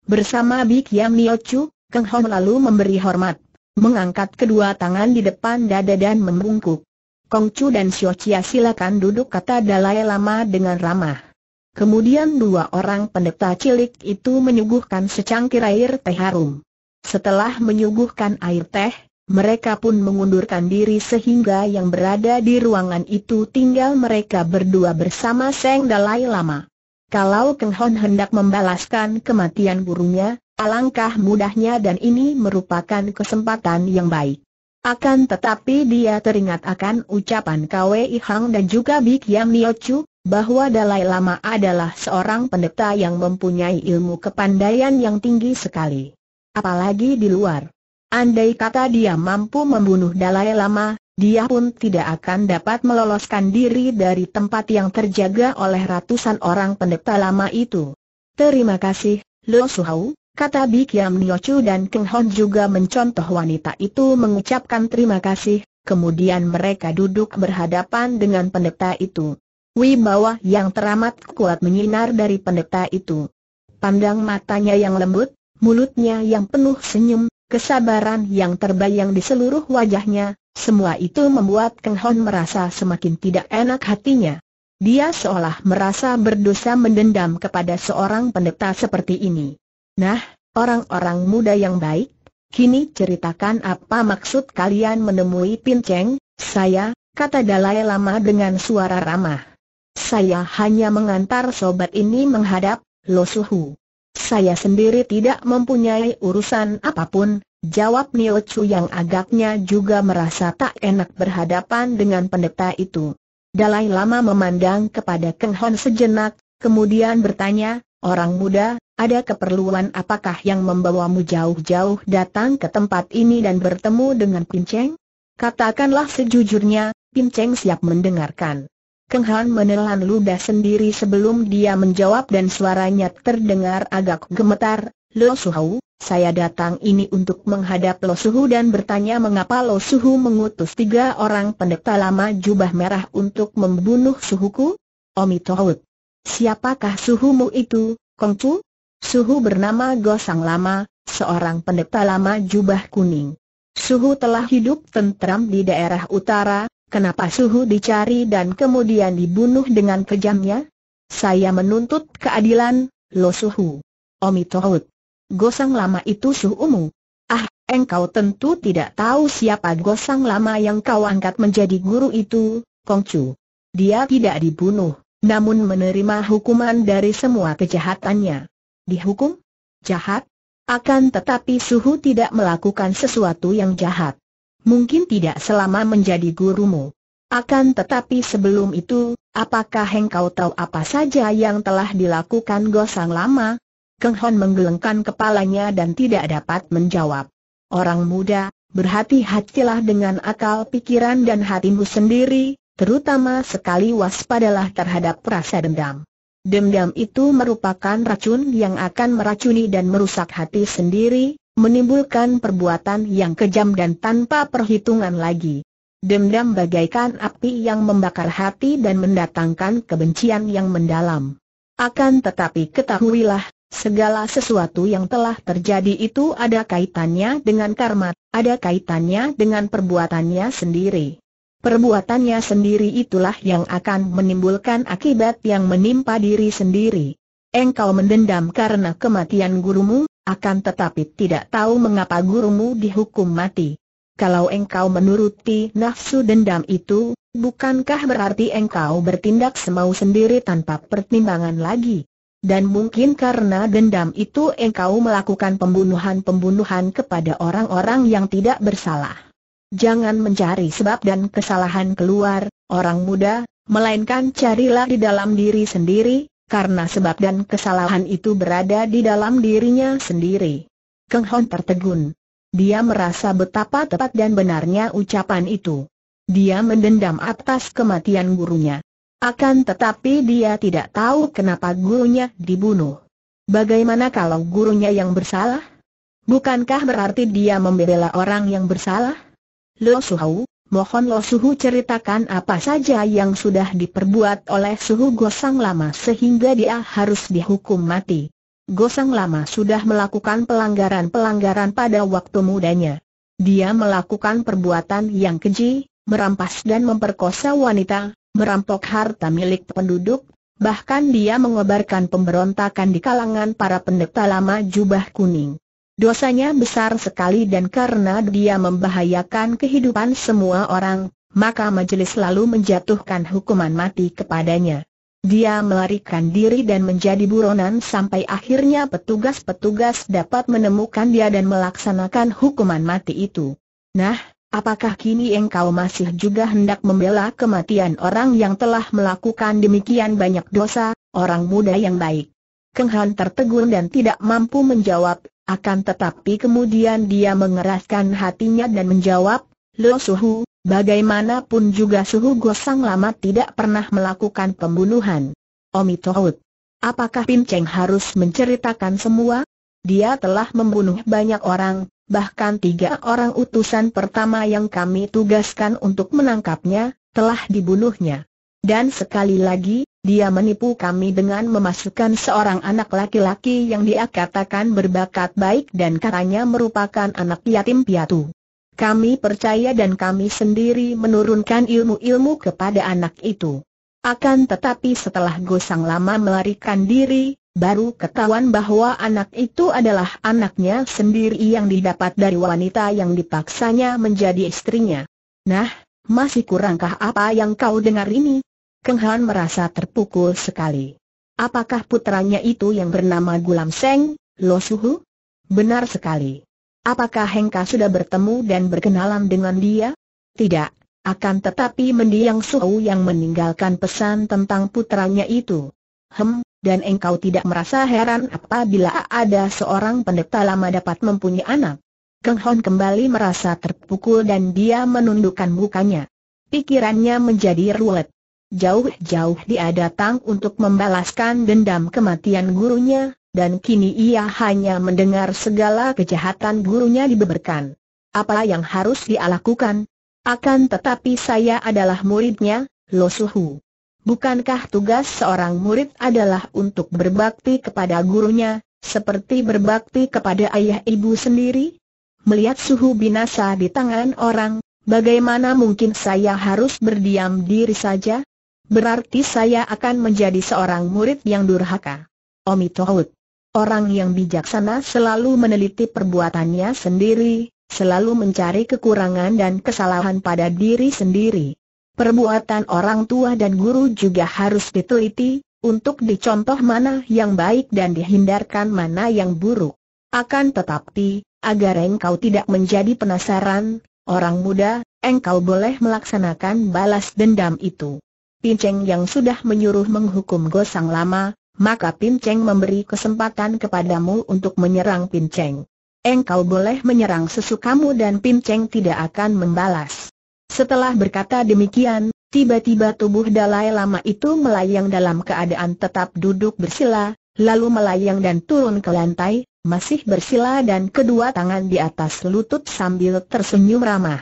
Bersama Bik Yam Chu, Keng Hong lalu memberi hormat, mengangkat kedua tangan di depan dada dan membungkuk. Kong Chu dan Xiao Chia silakan duduk kata Dalai Lama dengan ramah. Kemudian dua orang pendeta cilik itu menyuguhkan secangkir air teh harum. Setelah menyuguhkan air teh, mereka pun mengundurkan diri sehingga yang berada di ruangan itu tinggal mereka berdua bersama Seng Dalai Lama. Kalau Keng Hon hendak membalaskan kematian gurunya, alangkah mudahnya dan ini merupakan kesempatan yang baik. Akan tetapi dia teringat akan ucapan Kwei Hang dan juga Bik Yang Niochu, bahwa Dalai Lama adalah seorang pendeta yang mempunyai ilmu kepandaian yang tinggi sekali. Apalagi di luar. Andai kata dia mampu membunuh Dalai Lama, dia pun tidak akan dapat meloloskan diri dari tempat yang terjaga oleh ratusan orang pendeta lama itu. Terima kasih, Lo Suhau, kata Bikiam Niochu dan Keng Hon juga mencontoh wanita itu mengucapkan terima kasih, kemudian mereka duduk berhadapan dengan pendeta itu. Wibawa yang teramat kuat menyinar dari pendeta itu. Pandang matanya yang lembut, mulutnya yang penuh senyum, kesabaran yang terbayang di seluruh wajahnya, semua itu membuat Keng Hon merasa semakin tidak enak hatinya. Dia seolah merasa berdosa mendendam kepada seorang pendeta seperti ini. Nah, orang-orang muda yang baik, kini ceritakan apa maksud kalian menemui Pinceng, saya, kata Dalai Lama dengan suara ramah. Saya hanya mengantar sobat ini menghadap Losuhu. Saya sendiri tidak mempunyai urusan apapun, Jawab Nio Chu yang agaknya juga merasa tak enak berhadapan dengan pendeta itu. Dalai Lama memandang kepada Keng Hon sejenak, kemudian bertanya, Orang muda, ada keperluan apakah yang membawamu jauh-jauh datang ke tempat ini dan bertemu dengan Pinceng? Katakanlah sejujurnya, Pinceng siap mendengarkan. Keng Han menelan ludah sendiri sebelum dia menjawab dan suaranya terdengar agak gemetar, Lo Suhau, saya datang ini untuk menghadap Lo Suhu dan bertanya mengapa Lo Suhu mengutus tiga orang pendeta lama jubah merah untuk membunuh suhuku? Omi Tohut. Siapakah suhumu itu, Kongcu? Suhu bernama Gosang Lama, seorang pendeta lama jubah kuning. Suhu telah hidup tentram di daerah utara, kenapa Suhu dicari dan kemudian dibunuh dengan kejamnya? Saya menuntut keadilan, Lo Suhu. Omi Tohut. Gosang lama itu Suh Umu. Ah, engkau tentu tidak tahu siapa gosang lama yang kau angkat menjadi guru itu, Kongcu. Dia tidak dibunuh, namun menerima hukuman dari semua kejahatannya. Dihukum? Jahat? Akan tetapi Suhu tidak melakukan sesuatu yang jahat. Mungkin tidak selama menjadi gurumu. Akan tetapi sebelum itu, apakah engkau tahu apa saja yang telah dilakukan Gosang Lama? Keng Hon menggelengkan kepalanya dan tidak dapat menjawab. Orang muda, berhati-hatilah dengan akal pikiran dan hatimu sendiri, terutama sekali waspadalah terhadap rasa dendam. Dendam itu merupakan racun yang akan meracuni dan merusak hati sendiri, menimbulkan perbuatan yang kejam dan tanpa perhitungan lagi. Dendam bagaikan api yang membakar hati dan mendatangkan kebencian yang mendalam. Akan tetapi ketahuilah, Segala sesuatu yang telah terjadi itu ada kaitannya dengan karma, ada kaitannya dengan perbuatannya sendiri. Perbuatannya sendiri itulah yang akan menimbulkan akibat yang menimpa diri sendiri. Engkau mendendam karena kematian gurumu, akan tetapi tidak tahu mengapa gurumu dihukum mati. Kalau engkau menuruti nafsu dendam itu, bukankah berarti engkau bertindak semau sendiri tanpa pertimbangan lagi? Dan mungkin karena dendam itu engkau melakukan pembunuhan-pembunuhan kepada orang-orang yang tidak bersalah. Jangan mencari sebab dan kesalahan keluar, orang muda, melainkan carilah di dalam diri sendiri, karena sebab dan kesalahan itu berada di dalam dirinya sendiri. Keng Hon tertegun. Dia merasa betapa tepat dan benarnya ucapan itu. Dia mendendam atas kematian gurunya. Akan tetapi dia tidak tahu kenapa gurunya dibunuh. Bagaimana kalau gurunya yang bersalah? Bukankah berarti dia membela orang yang bersalah? Lo Suhu, mohon Lo Suhu ceritakan apa saja yang sudah diperbuat oleh Suhu Gosang Lama sehingga dia harus dihukum mati. Gosang Lama sudah melakukan pelanggaran-pelanggaran pada waktu mudanya. Dia melakukan perbuatan yang keji, merampas dan memperkosa wanita, merampok harta milik penduduk, bahkan dia mengobarkan pemberontakan di kalangan para pendeta lama jubah kuning. Dosanya besar sekali dan karena dia membahayakan kehidupan semua orang, maka majelis lalu menjatuhkan hukuman mati kepadanya. Dia melarikan diri dan menjadi buronan sampai akhirnya petugas-petugas dapat menemukan dia dan melaksanakan hukuman mati itu. Nah, Apakah kini engkau masih juga hendak membela kematian orang yang telah melakukan demikian banyak dosa, orang muda yang baik? Keng Han tertegun dan tidak mampu menjawab, akan tetapi kemudian dia mengeraskan hatinya dan menjawab, Lo Suhu, bagaimanapun juga Suhu Gosang lama tidak pernah melakukan pembunuhan. Omi Tohut, apakah Pin Cheng harus menceritakan semua? Dia telah membunuh banyak orang, bahkan tiga orang utusan pertama yang kami tugaskan untuk menangkapnya, telah dibunuhnya. Dan sekali lagi, dia menipu kami dengan memasukkan seorang anak laki-laki yang dia katakan berbakat baik dan katanya merupakan anak yatim piatu. Kami percaya dan kami sendiri menurunkan ilmu-ilmu kepada anak itu. Akan tetapi setelah Gosang lama melarikan diri, baru ketahuan bahwa anak itu adalah anaknya sendiri yang didapat dari wanita yang dipaksanya menjadi istrinya. Nah, masih kurangkah apa yang kau dengar ini? Keng Han merasa terpukul sekali. Apakah putranya itu yang bernama Gulam Seng, Lo Suhu? Benar sekali. Apakah Hengka sudah bertemu dan berkenalan dengan dia? Tidak, akan tetapi mendiang Suhu yang meninggalkan pesan tentang putranya itu. Hem, dan engkau tidak merasa heran apabila ada seorang pendeta lama dapat mempunyai anak. Keng Hon kembali merasa terpukul dan dia menundukkan mukanya. Pikirannya menjadi ruwet. Jauh-jauh dia datang untuk membalaskan dendam kematian gurunya, dan kini ia hanya mendengar segala kejahatan gurunya dibeberkan. Apa yang harus dia lakukan? Akan tetapi saya adalah muridnya, Lo Suhu. Bukankah tugas seorang murid adalah untuk berbakti kepada gurunya, seperti berbakti kepada ayah ibu sendiri? Melihat suhu binasa di tangan orang, bagaimana mungkin saya harus berdiam diri saja? Berarti saya akan menjadi seorang murid yang durhaka. Omi Tohut. Orang yang bijaksana selalu meneliti perbuatannya sendiri, selalu mencari kekurangan dan kesalahan pada diri sendiri. Perbuatan orang tua dan guru juga harus diteliti, untuk dicontoh mana yang baik dan dihindarkan mana yang buruk. Akan tetapi, agar engkau tidak menjadi penasaran, orang muda, engkau boleh melaksanakan balas dendam itu. Pinceng yang sudah menyuruh menghukum Gosang lama, maka Pinceng memberi kesempatan kepadamu untuk menyerang Pinceng. Engkau boleh menyerang sesukamu dan Pinceng tidak akan membalas. Setelah berkata demikian, tiba-tiba tubuh Dalai Lama itu melayang dalam keadaan tetap duduk bersila, lalu melayang dan turun ke lantai, masih bersila dan kedua tangan di atas lutut sambil tersenyum ramah.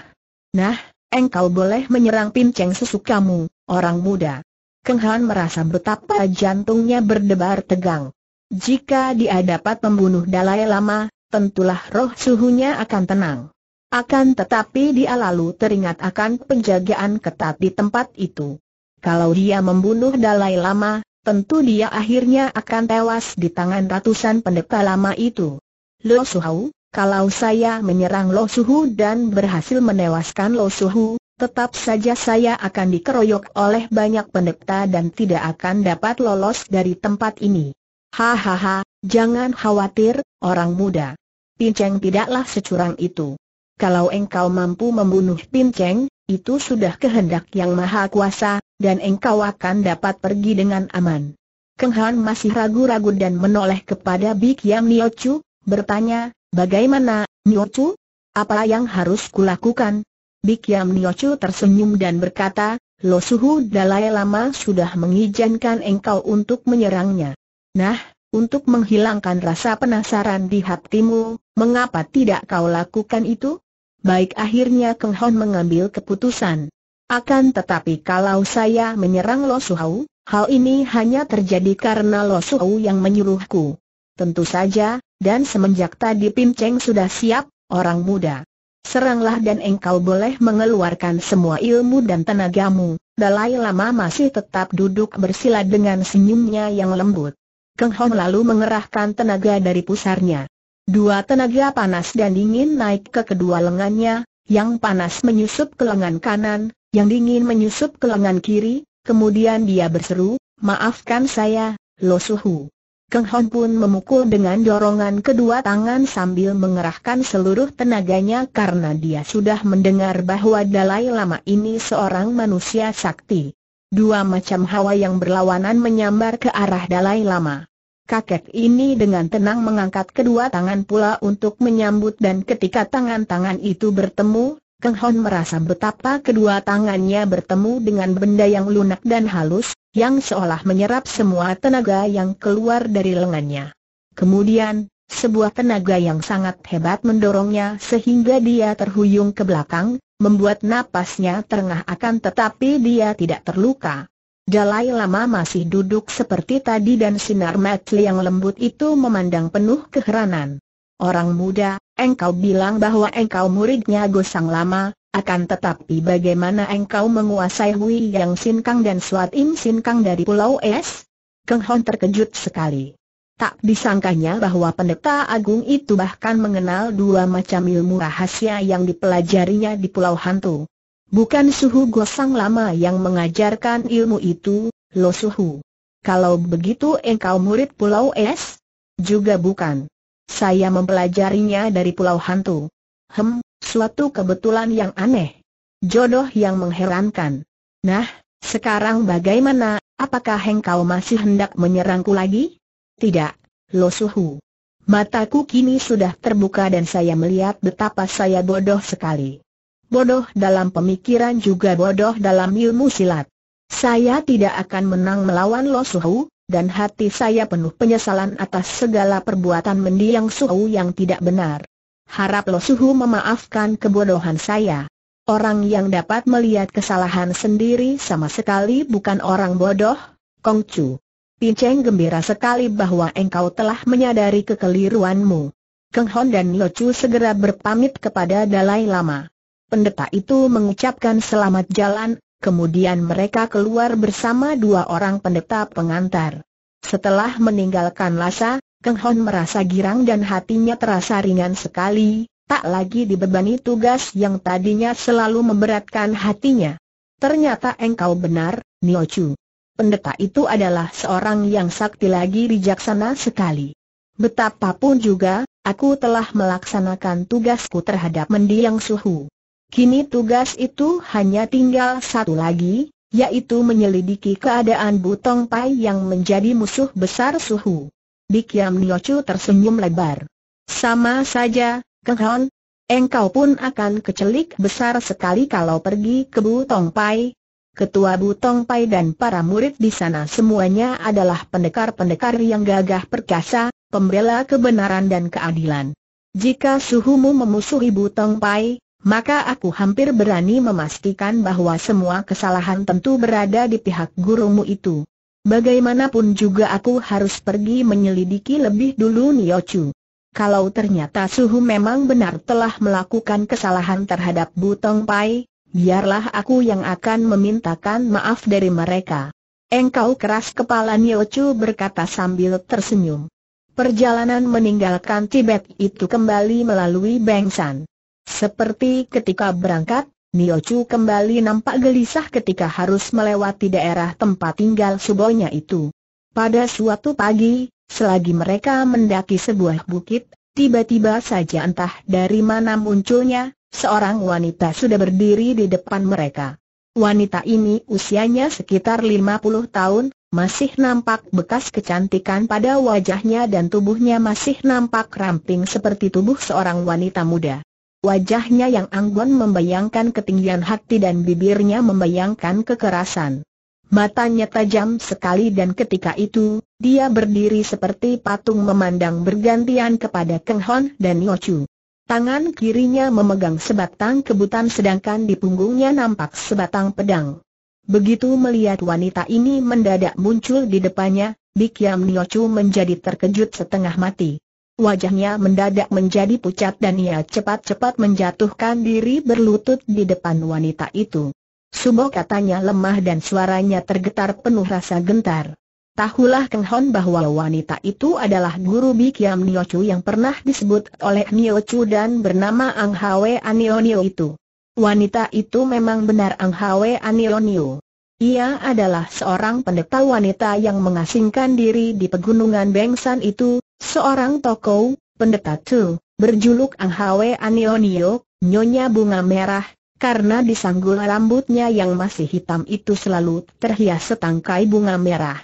Nah, engkau boleh menyerang pinceng sesukamu, orang muda. Keng Han merasa betapa jantungnya berdebar tegang. Jika dia dapat membunuh Dalai Lama, tentulah roh suhunya akan tenang. Akan tetapi dia lalu teringat akan penjagaan ketat di tempat itu. Kalau dia membunuh Dalai Lama, tentu dia akhirnya akan tewas di tangan ratusan pendeta lama itu. Lo Suhu, kalau saya menyerang Lo Suhu dan berhasil menewaskan Lo Suhu, tetap saja saya akan dikeroyok oleh banyak pendeta dan tidak akan dapat lolos dari tempat ini. Hahaha, jangan khawatir, orang muda. Pinceng tidaklah securang itu kalau engkau mampu membunuh Pin Cheng, itu sudah kehendak yang maha kuasa, dan engkau akan dapat pergi dengan aman. Keng Han masih ragu-ragu dan menoleh kepada Bik Yang Nio Chu, bertanya, bagaimana, Nio Chu? Apa yang harus kulakukan? Bik Yang Nio Chu tersenyum dan berkata, Lo Suhu Dalai Lama sudah mengizinkan engkau untuk menyerangnya. Nah, untuk menghilangkan rasa penasaran di hatimu, mengapa tidak kau lakukan itu? baik akhirnya Keng Hon mengambil keputusan. Akan tetapi kalau saya menyerang Lo Suhau, hal ini hanya terjadi karena Lo Suhau yang menyuruhku. Tentu saja, dan semenjak tadi Pim Cheng sudah siap, orang muda. Seranglah dan engkau boleh mengeluarkan semua ilmu dan tenagamu. Dalai Lama masih tetap duduk bersila dengan senyumnya yang lembut. Keng Hon lalu mengerahkan tenaga dari pusarnya. Dua tenaga panas dan dingin naik ke kedua lengannya, yang panas menyusup ke lengan kanan, yang dingin menyusup ke lengan kiri, kemudian dia berseru, maafkan saya, Lo Suhu. Keng Hon pun memukul dengan dorongan kedua tangan sambil mengerahkan seluruh tenaganya karena dia sudah mendengar bahwa Dalai Lama ini seorang manusia sakti. Dua macam hawa yang berlawanan menyambar ke arah Dalai Lama. Kakek ini dengan tenang mengangkat kedua tangan pula untuk menyambut dan ketika tangan-tangan itu bertemu, Keng Hon merasa betapa kedua tangannya bertemu dengan benda yang lunak dan halus, yang seolah menyerap semua tenaga yang keluar dari lengannya. Kemudian, sebuah tenaga yang sangat hebat mendorongnya sehingga dia terhuyung ke belakang, membuat napasnya terengah akan tetapi dia tidak terluka. Dalai Lama masih duduk seperti tadi dan sinar matli yang lembut itu memandang penuh keheranan. Orang muda, engkau bilang bahwa engkau muridnya Gosang Lama, akan tetapi bagaimana engkau menguasai Hui Yang Sinkang dan Suat Im Sinkang dari Pulau Es? Keng Hon terkejut sekali. Tak disangkanya bahwa pendeta agung itu bahkan mengenal dua macam ilmu rahasia yang dipelajarinya di Pulau Hantu. Bukan Suhu Gosang lama yang mengajarkan ilmu itu, Lo Suhu. Kalau begitu engkau murid Pulau Es? Juga bukan. Saya mempelajarinya dari Pulau Hantu. Hem, suatu kebetulan yang aneh. Jodoh yang mengherankan. Nah, sekarang bagaimana, apakah engkau masih hendak menyerangku lagi? Tidak, Lo Suhu. Mataku kini sudah terbuka dan saya melihat betapa saya bodoh sekali bodoh dalam pemikiran juga bodoh dalam ilmu silat. Saya tidak akan menang melawan Lo Suhu, dan hati saya penuh penyesalan atas segala perbuatan mendiang Suhu yang tidak benar. Harap Lo Suhu memaafkan kebodohan saya. Orang yang dapat melihat kesalahan sendiri sama sekali bukan orang bodoh, Kong Kongcu. Pinceng gembira sekali bahwa engkau telah menyadari kekeliruanmu. Keng Hon dan Lo Chu segera berpamit kepada Dalai Lama pendeta itu mengucapkan selamat jalan, kemudian mereka keluar bersama dua orang pendeta pengantar. Setelah meninggalkan Lasa, Keng Hon merasa girang dan hatinya terasa ringan sekali, tak lagi dibebani tugas yang tadinya selalu memberatkan hatinya. Ternyata engkau benar, Nio Chu. Pendeta itu adalah seorang yang sakti lagi bijaksana sekali. Betapapun juga, aku telah melaksanakan tugasku terhadap mendiang suhu. Kini tugas itu hanya tinggal satu lagi, yaitu menyelidiki keadaan Butong Pai yang menjadi musuh besar Suhu. Dikiam Niochu tersenyum lebar. Sama saja, Kehon, engkau pun akan kecelik besar sekali kalau pergi ke Butong Pai. Ketua Butong Pai dan para murid di sana semuanya adalah pendekar-pendekar yang gagah perkasa, pembela kebenaran dan keadilan. Jika suhumu memusuhi Butong Pai, maka aku hampir berani memastikan bahwa semua kesalahan tentu berada di pihak gurumu itu. Bagaimanapun juga aku harus pergi menyelidiki lebih dulu Niochu. Kalau ternyata Suhu memang benar telah melakukan kesalahan terhadap Butong Pai, biarlah aku yang akan memintakan maaf dari mereka. Engkau keras kepala Niochu berkata sambil tersenyum. Perjalanan meninggalkan Tibet itu kembali melalui Bengsan. Seperti ketika berangkat, Niochu kembali nampak gelisah ketika harus melewati daerah tempat tinggal subonya itu. Pada suatu pagi, selagi mereka mendaki sebuah bukit, tiba-tiba saja entah dari mana munculnya, seorang wanita sudah berdiri di depan mereka. Wanita ini usianya sekitar 50 tahun, masih nampak bekas kecantikan pada wajahnya dan tubuhnya masih nampak ramping seperti tubuh seorang wanita muda. Wajahnya yang anggun membayangkan ketinggian hati dan bibirnya membayangkan kekerasan. Matanya tajam sekali dan ketika itu, dia berdiri seperti patung memandang bergantian kepada Keng Hon dan Yochu. Tangan kirinya memegang sebatang kebutan sedangkan di punggungnya nampak sebatang pedang. Begitu melihat wanita ini mendadak muncul di depannya, Bikyam Niochu menjadi terkejut setengah mati. Wajahnya mendadak menjadi pucat dan ia cepat-cepat menjatuhkan diri berlutut di depan wanita itu. Subo katanya lemah dan suaranya tergetar penuh rasa gentar. Tahulah Keng Hon bahwa wanita itu adalah guru Bikiam Niochu yang pernah disebut oleh Niochu dan bernama Ang Hwe Anionio itu. Wanita itu memang benar Ang Hwe Anionio. Ia adalah seorang pendeta wanita yang mengasingkan diri di pegunungan Bengsan itu, Seorang tokoh, pendeta Tu, berjuluk Ang Hwe Anionio, Nyonya Bunga Merah, karena disanggul rambutnya yang masih hitam itu selalu terhias setangkai bunga merah.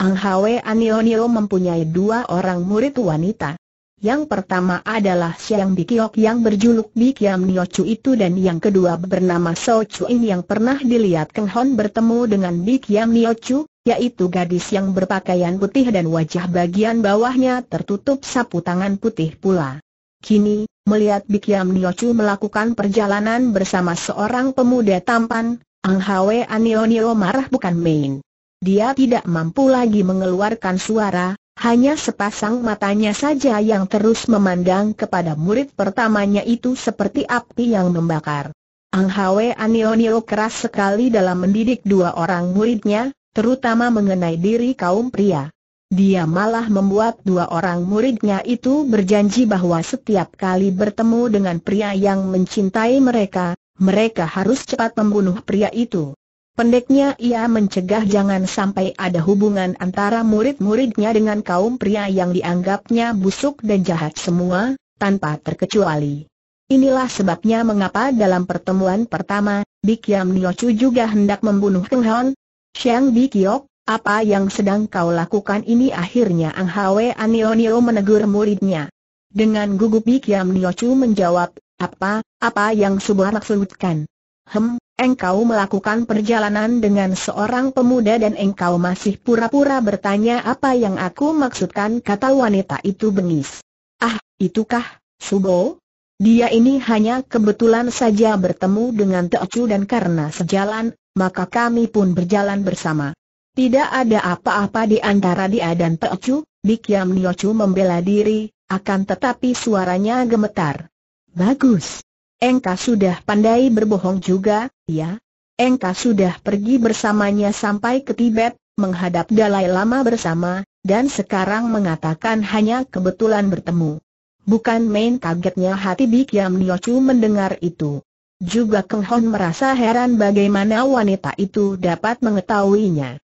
Ang Hwe Anionio mempunyai dua orang murid wanita. Yang pertama adalah Siang Bikiok yang berjuluk Bikiam Niochu itu dan yang kedua bernama So Chuin yang pernah dilihat Keng Hon bertemu dengan Bikiam Niochu, yaitu gadis yang berpakaian putih dan wajah bagian bawahnya tertutup sapu tangan putih pula. Kini, melihat Bikiam Niochu melakukan perjalanan bersama seorang pemuda tampan, Ang Hwe Anionio marah bukan main. Dia tidak mampu lagi mengeluarkan suara, hanya sepasang matanya saja yang terus memandang kepada murid pertamanya itu seperti api yang membakar. Ang Hwe Anionio keras sekali dalam mendidik dua orang muridnya, terutama mengenai diri kaum pria. Dia malah membuat dua orang muridnya itu berjanji bahwa setiap kali bertemu dengan pria yang mencintai mereka, mereka harus cepat membunuh pria itu. Pendeknya ia mencegah jangan sampai ada hubungan antara murid-muridnya dengan kaum pria yang dianggapnya busuk dan jahat semua, tanpa terkecuali. Inilah sebabnya mengapa dalam pertemuan pertama, Bikiam Niochu juga hendak membunuh Keng Hon. Xiang Bikiok, apa yang sedang kau lakukan ini akhirnya Ang Hwe Anionio menegur muridnya. Dengan gugup Bikiam Niochu menjawab, apa, apa yang Subah maksudkan? Hem, Engkau melakukan perjalanan dengan seorang pemuda dan engkau masih pura-pura bertanya apa yang aku maksudkan kata wanita itu bengis. Ah, itukah, Subo? Dia ini hanya kebetulan saja bertemu dengan Teocu dan karena sejalan, maka kami pun berjalan bersama. Tidak ada apa-apa di antara dia dan Teocu, Bikiam Niocu membela diri, akan tetapi suaranya gemetar. Bagus, Engkau sudah pandai berbohong juga, ya? Engkau sudah pergi bersamanya sampai ke Tibet, menghadap Dalai Lama bersama, dan sekarang mengatakan hanya kebetulan bertemu. Bukan main kagetnya hati Bik Yam Niochu mendengar itu. Juga Keng Hon merasa heran bagaimana wanita itu dapat mengetahuinya.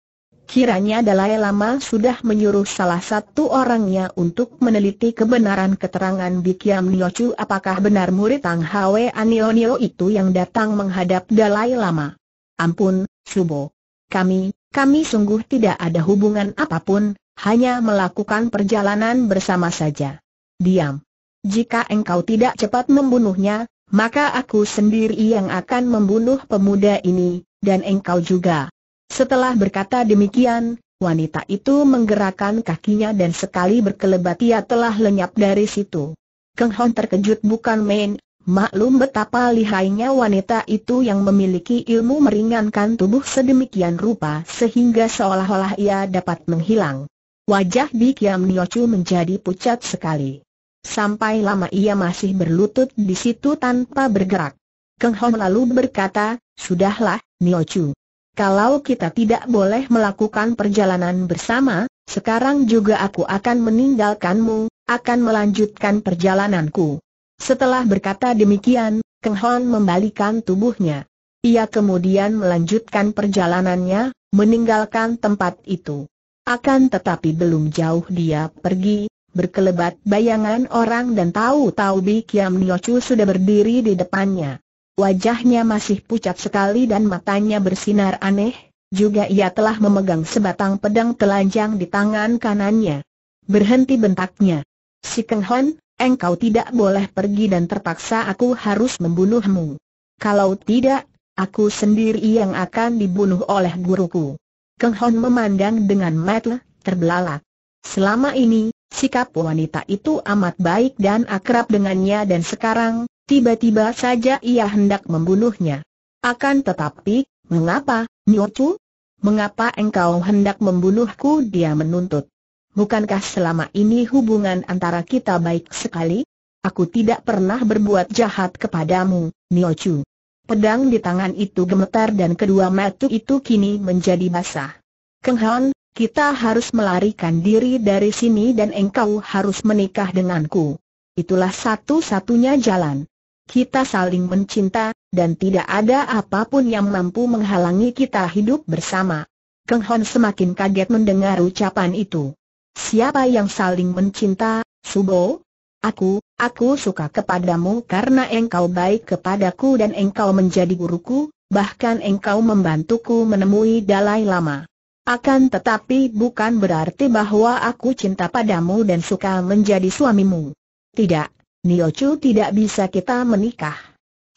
Kiranya Dalai Lama sudah menyuruh salah satu orangnya untuk meneliti kebenaran keterangan Bikiam Niochu apakah benar murid Tang Hwe Anionio itu yang datang menghadap Dalai Lama. Ampun, Subo. Kami, kami sungguh tidak ada hubungan apapun, hanya melakukan perjalanan bersama saja. Diam. Jika engkau tidak cepat membunuhnya, maka aku sendiri yang akan membunuh pemuda ini, dan engkau juga. Setelah berkata demikian, wanita itu menggerakkan kakinya dan sekali berkelebat ia telah lenyap dari situ. Keng Hon terkejut bukan main, maklum betapa lihainya wanita itu yang memiliki ilmu meringankan tubuh sedemikian rupa sehingga seolah-olah ia dapat menghilang. Wajah Bi Bikiam Niochu menjadi pucat sekali. Sampai lama ia masih berlutut di situ tanpa bergerak. Keng Hon lalu berkata, Sudahlah, Niochu, kalau kita tidak boleh melakukan perjalanan bersama, sekarang juga aku akan meninggalkanmu, akan melanjutkan perjalananku. Setelah berkata demikian, Keng Hon membalikan tubuhnya. Ia kemudian melanjutkan perjalanannya, meninggalkan tempat itu. Akan tetapi belum jauh dia pergi, berkelebat bayangan orang dan tahu-tahu Bi Kiam Niochu sudah berdiri di depannya. Wajahnya masih pucat sekali dan matanya bersinar aneh, juga ia telah memegang sebatang pedang telanjang di tangan kanannya. Berhenti bentaknya. Si Keng Hon, engkau tidak boleh pergi dan terpaksa aku harus membunuhmu. Kalau tidak, aku sendiri yang akan dibunuh oleh guruku. Keng Hon memandang dengan mata terbelalak. Selama ini, sikap wanita itu amat baik dan akrab dengannya dan sekarang, Tiba-tiba saja ia hendak membunuhnya. Akan tetapi, mengapa, Niochu? Mengapa engkau hendak membunuhku? Dia menuntut. Bukankah selama ini hubungan antara kita baik sekali? Aku tidak pernah berbuat jahat kepadamu, Niochu. Pedang di tangan itu gemetar dan kedua mata itu kini menjadi basah. Keng Han, kita harus melarikan diri dari sini dan engkau harus menikah denganku. Itulah satu-satunya jalan kita saling mencinta, dan tidak ada apapun yang mampu menghalangi kita hidup bersama. Keng Hon semakin kaget mendengar ucapan itu. Siapa yang saling mencinta, Subo? Aku, aku suka kepadamu karena engkau baik kepadaku dan engkau menjadi guruku, bahkan engkau membantuku menemui Dalai Lama. Akan tetapi bukan berarti bahwa aku cinta padamu dan suka menjadi suamimu. Tidak, Niochu tidak bisa kita menikah.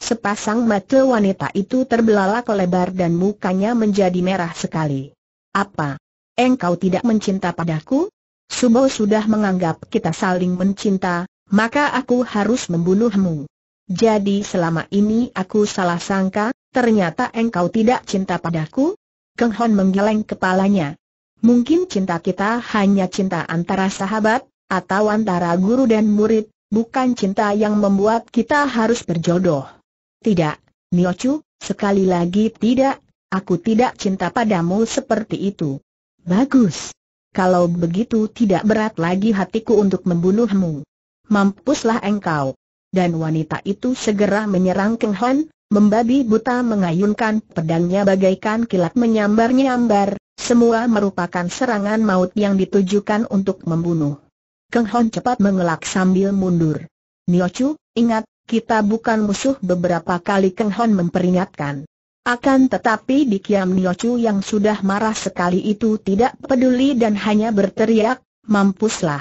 Sepasang mata wanita itu terbelalak lebar dan mukanya menjadi merah sekali. Apa? Engkau tidak mencinta padaku? Subo sudah menganggap kita saling mencinta, maka aku harus membunuhmu. Jadi selama ini aku salah sangka, ternyata engkau tidak cinta padaku? Keng Hon menggeleng kepalanya. Mungkin cinta kita hanya cinta antara sahabat, atau antara guru dan murid, bukan cinta yang membuat kita harus berjodoh. Tidak, Niochu, sekali lagi tidak, aku tidak cinta padamu seperti itu. Bagus. Kalau begitu tidak berat lagi hatiku untuk membunuhmu. Mampuslah engkau. Dan wanita itu segera menyerang Keng Han, membabi buta mengayunkan pedangnya bagaikan kilat menyambar-nyambar, semua merupakan serangan maut yang ditujukan untuk membunuh. Keng Hon cepat mengelak sambil mundur. Niochu, ingat, kita bukan musuh beberapa kali Keng Hon memperingatkan. Akan tetapi di Kiam Niochu yang sudah marah sekali itu tidak peduli dan hanya berteriak, mampuslah.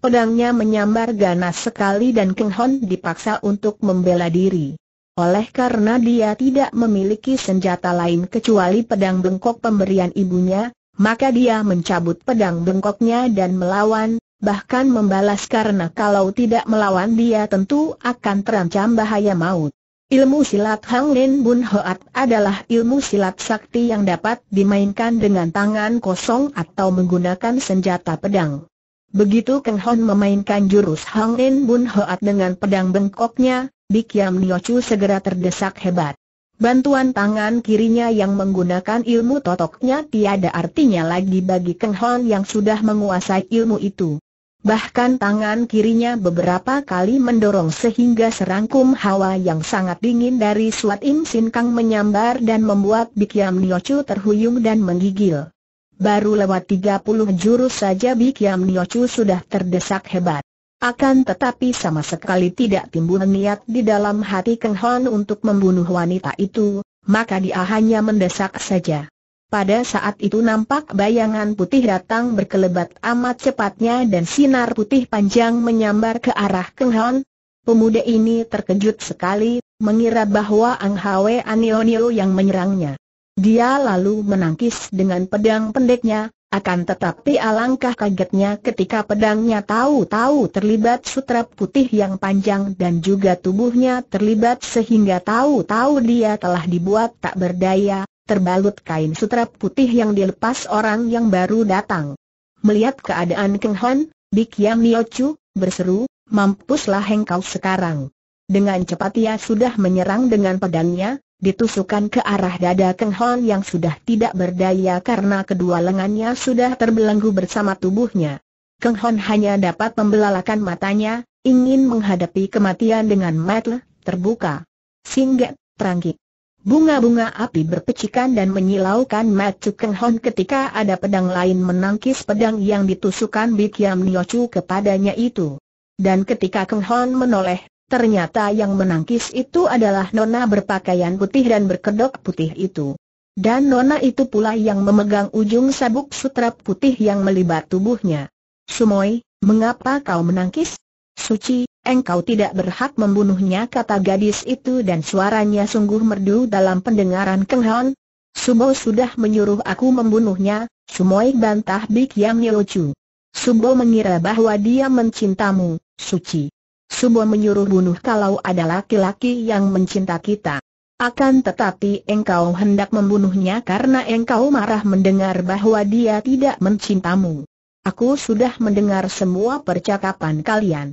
Pedangnya menyambar ganas sekali dan Keng Hon dipaksa untuk membela diri. Oleh karena dia tidak memiliki senjata lain kecuali pedang bengkok pemberian ibunya, maka dia mencabut pedang bengkoknya dan melawan, bahkan membalas karena kalau tidak melawan dia tentu akan terancam bahaya maut. Ilmu silat Hang Lin Bun Hoat adalah ilmu silat sakti yang dapat dimainkan dengan tangan kosong atau menggunakan senjata pedang. Begitu Keng Hon memainkan jurus Hang Lin Bun Hoat dengan pedang bengkoknya, Bikyam Niochu segera terdesak hebat. Bantuan tangan kirinya yang menggunakan ilmu totoknya tiada artinya lagi bagi Keng Hon yang sudah menguasai ilmu itu. Bahkan tangan kirinya beberapa kali mendorong sehingga serangkum hawa yang sangat dingin dari Suat Im Sin Kang menyambar dan membuat Bikiam Niochu terhuyung dan menggigil. Baru lewat 30 jurus saja Bikiam Niochu sudah terdesak hebat. Akan tetapi sama sekali tidak timbul niat di dalam hati Keng Hon untuk membunuh wanita itu, maka dia hanya mendesak saja. Pada saat itu nampak bayangan putih datang berkelebat amat cepatnya dan sinar putih panjang menyambar ke arah Keng Hon. Pemuda ini terkejut sekali, mengira bahwa Ang Hwe Anionio yang menyerangnya. Dia lalu menangkis dengan pedang pendeknya, akan tetapi alangkah kagetnya ketika pedangnya tahu-tahu terlibat sutra putih yang panjang dan juga tubuhnya terlibat sehingga tahu-tahu dia telah dibuat tak berdaya, terbalut kain sutra putih yang dilepas orang yang baru datang. Melihat keadaan Keng Hon, Bikya Miochu, berseru, mampuslah engkau sekarang. Dengan cepat ia sudah menyerang dengan pedangnya, ditusukan ke arah dada Keng Hon yang sudah tidak berdaya karena kedua lengannya sudah terbelenggu bersama tubuhnya. Keng Hon hanya dapat membelalakan matanya, ingin menghadapi kematian dengan mata terbuka. Singgah, terangkit. Bunga-bunga api berpecikan dan menyilaukan Macu Keng Hon ketika ada pedang lain menangkis pedang yang ditusukkan Bikiam Niochu kepadanya itu. Dan ketika Keng Hon menoleh, ternyata yang menangkis itu adalah Nona berpakaian putih dan berkedok putih itu. Dan Nona itu pula yang memegang ujung sabuk sutra putih yang melibat tubuhnya. Sumoy, mengapa kau menangkis? Suci, engkau tidak berhak membunuhnya kata gadis itu dan suaranya sungguh merdu dalam pendengaran Keng Hon. Subo sudah menyuruh aku membunuhnya, Sumoik bantah Bik Yang Nilocu. Subo mengira bahwa dia mencintamu, suci. Subo menyuruh bunuh kalau ada laki-laki yang mencinta kita. Akan tetapi engkau hendak membunuhnya karena engkau marah mendengar bahwa dia tidak mencintamu. Aku sudah mendengar semua percakapan kalian.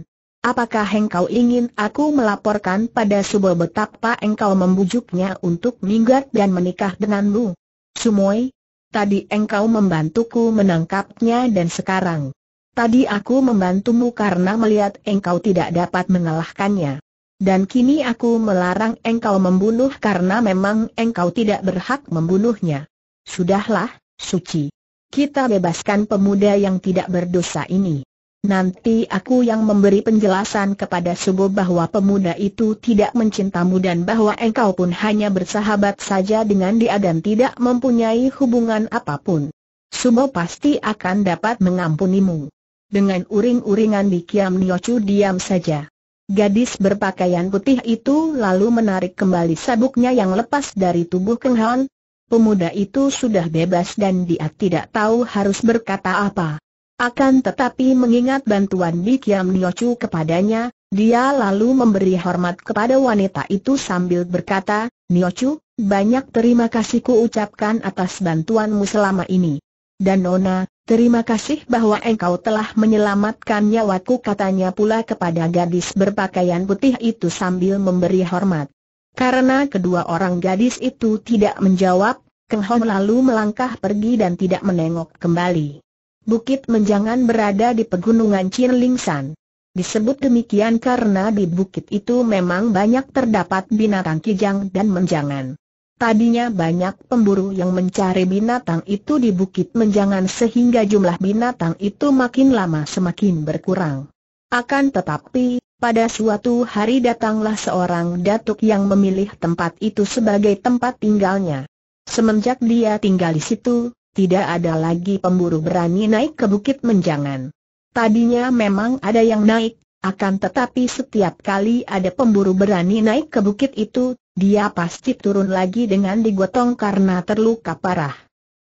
Apakah engkau ingin aku melaporkan pada Subo betapa engkau membujuknya untuk minggat dan menikah denganmu? Sumoy, tadi engkau membantuku menangkapnya dan sekarang. Tadi aku membantumu karena melihat engkau tidak dapat mengalahkannya. Dan kini aku melarang engkau membunuh karena memang engkau tidak berhak membunuhnya. Sudahlah, suci. Kita bebaskan pemuda yang tidak berdosa ini. Nanti aku yang memberi penjelasan kepada Subo bahwa pemuda itu tidak mencintamu dan bahwa engkau pun hanya bersahabat saja dengan dia dan tidak mempunyai hubungan apapun. Subo pasti akan dapat mengampunimu. Dengan uring-uringan di Kiam Niochu diam saja. Gadis berpakaian putih itu lalu menarik kembali sabuknya yang lepas dari tubuh Keng Han. Pemuda itu sudah bebas dan dia tidak tahu harus berkata apa. Akan tetapi mengingat bantuan kiam Niochu kepadanya, dia lalu memberi hormat kepada wanita itu sambil berkata, Niochu, banyak terima kasih ku ucapkan atas bantuanmu selama ini. Dan Nona, terima kasih bahwa engkau telah menyelamatkan nyawaku katanya pula kepada gadis berpakaian putih itu sambil memberi hormat. Karena kedua orang gadis itu tidak menjawab, Keng Hong lalu melangkah pergi dan tidak menengok kembali. Bukit Menjangan berada di pegunungan Cirlingsan. Disebut demikian karena di bukit itu memang banyak terdapat binatang kijang dan menjangan. Tadinya banyak pemburu yang mencari binatang itu di bukit menjangan sehingga jumlah binatang itu makin lama semakin berkurang. Akan tetapi, pada suatu hari datanglah seorang datuk yang memilih tempat itu sebagai tempat tinggalnya. Semenjak dia tinggal di situ, tidak ada lagi pemburu berani naik ke bukit menjangan. Tadinya memang ada yang naik, akan tetapi setiap kali ada pemburu berani naik ke bukit itu, dia pasti turun lagi dengan digotong karena terluka parah.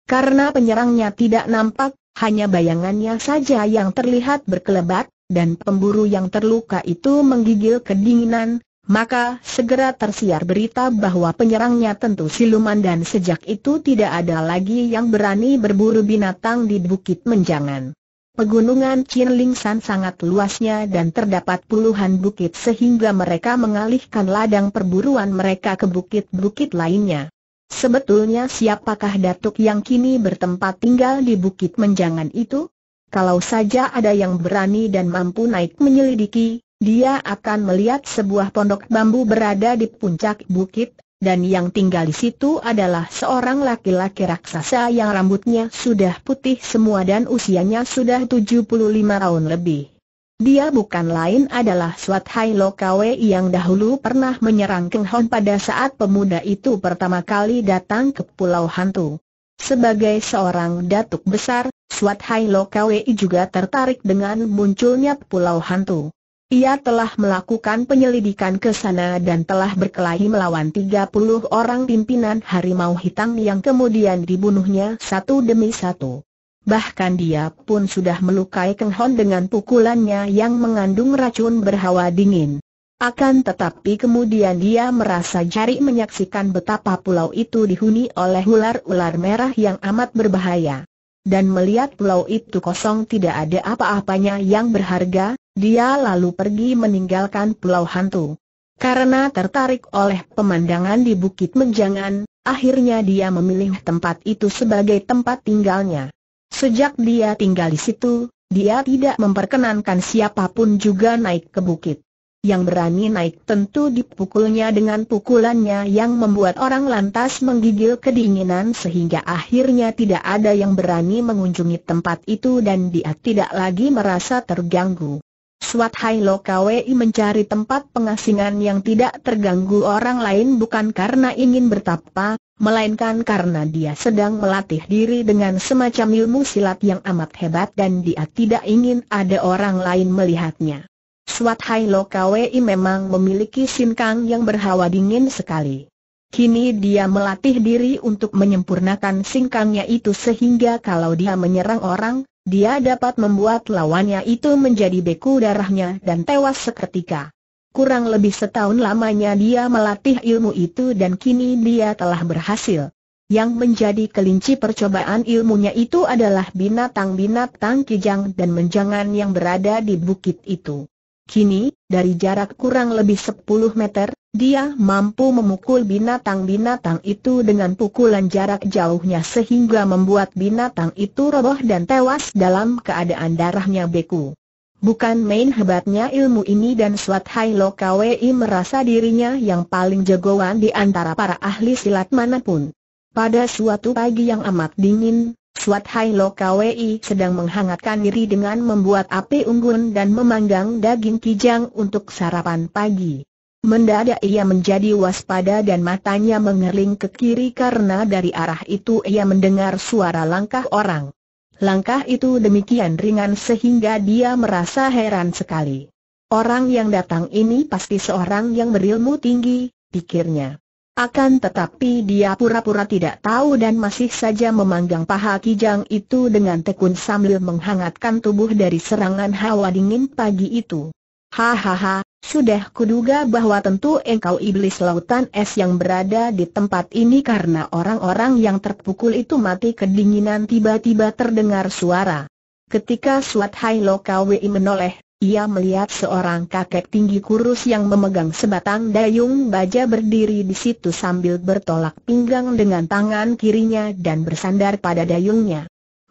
Karena penyerangnya tidak nampak, hanya bayangannya saja yang terlihat berkelebat, dan pemburu yang terluka itu menggigil kedinginan, maka segera tersiar berita bahwa penyerangnya tentu siluman dan sejak itu tidak ada lagi yang berani berburu binatang di Bukit Menjangan. Pegunungan San sangat luasnya dan terdapat puluhan bukit sehingga mereka mengalihkan ladang perburuan mereka ke bukit-bukit lainnya. Sebetulnya siapakah datuk yang kini bertempat tinggal di Bukit Menjangan itu? Kalau saja ada yang berani dan mampu naik menyelidiki, dia akan melihat sebuah pondok bambu berada di puncak bukit, dan yang tinggal di situ adalah seorang laki-laki raksasa yang rambutnya sudah putih semua dan usianya sudah 75 tahun lebih. Dia bukan lain adalah Swat Hai Lokawe yang dahulu pernah menyerang Keng Hon pada saat pemuda itu pertama kali datang ke Pulau Hantu. Sebagai seorang datuk besar, Swat Hai Lokawe juga tertarik dengan munculnya Pulau Hantu. Ia telah melakukan penyelidikan ke sana dan telah berkelahi melawan 30 orang pimpinan harimau hitam yang kemudian dibunuhnya satu demi satu. Bahkan dia pun sudah melukai Keng Hon dengan pukulannya yang mengandung racun berhawa dingin. Akan tetapi kemudian dia merasa jari menyaksikan betapa pulau itu dihuni oleh ular-ular merah yang amat berbahaya. Dan melihat pulau itu kosong tidak ada apa-apanya yang berharga, dia lalu pergi meninggalkan pulau hantu. Karena tertarik oleh pemandangan di Bukit Menjangan, akhirnya dia memilih tempat itu sebagai tempat tinggalnya. Sejak dia tinggal di situ, dia tidak memperkenankan siapapun juga naik ke bukit. Yang berani naik tentu dipukulnya dengan pukulannya yang membuat orang lantas menggigil kedinginan sehingga akhirnya tidak ada yang berani mengunjungi tempat itu dan dia tidak lagi merasa terganggu. Suat Hai Lo Kwei mencari tempat pengasingan yang tidak terganggu orang lain bukan karena ingin bertapa, melainkan karena dia sedang melatih diri dengan semacam ilmu silat yang amat hebat dan dia tidak ingin ada orang lain melihatnya. Suat Hai Lo Kwei memang memiliki sinkang yang berhawa dingin sekali. Kini dia melatih diri untuk menyempurnakan singkangnya itu sehingga kalau dia menyerang orang, dia dapat membuat lawannya itu menjadi beku darahnya dan tewas seketika. Kurang lebih setahun lamanya dia melatih ilmu itu dan kini dia telah berhasil. Yang menjadi kelinci percobaan ilmunya itu adalah binatang-binatang kijang dan menjangan yang berada di bukit itu. Kini, dari jarak kurang lebih 10 meter, dia mampu memukul binatang-binatang itu dengan pukulan jarak jauhnya sehingga membuat binatang itu roboh dan tewas dalam keadaan darahnya beku. Bukan main hebatnya ilmu ini dan Swat Hai Lo merasa dirinya yang paling jagoan di antara para ahli silat manapun. Pada suatu pagi yang amat dingin, Swat Hai Lo sedang menghangatkan diri dengan membuat api unggun dan memanggang daging kijang untuk sarapan pagi. Mendadak ia menjadi waspada dan matanya mengerling ke kiri karena dari arah itu ia mendengar suara langkah orang. Langkah itu demikian ringan sehingga dia merasa heran sekali. Orang yang datang ini pasti seorang yang berilmu tinggi, pikirnya. Akan tetapi dia pura-pura tidak tahu dan masih saja memanggang paha kijang itu dengan tekun sambil menghangatkan tubuh dari serangan hawa dingin pagi itu. Hahaha, sudah kuduga bahwa tentu engkau iblis lautan es yang berada di tempat ini karena orang-orang yang terpukul itu mati kedinginan tiba-tiba terdengar suara. Ketika Suat Hai Lokawi menoleh, ia melihat seorang kakek tinggi kurus yang memegang sebatang dayung baja berdiri di situ sambil bertolak pinggang dengan tangan kirinya dan bersandar pada dayungnya.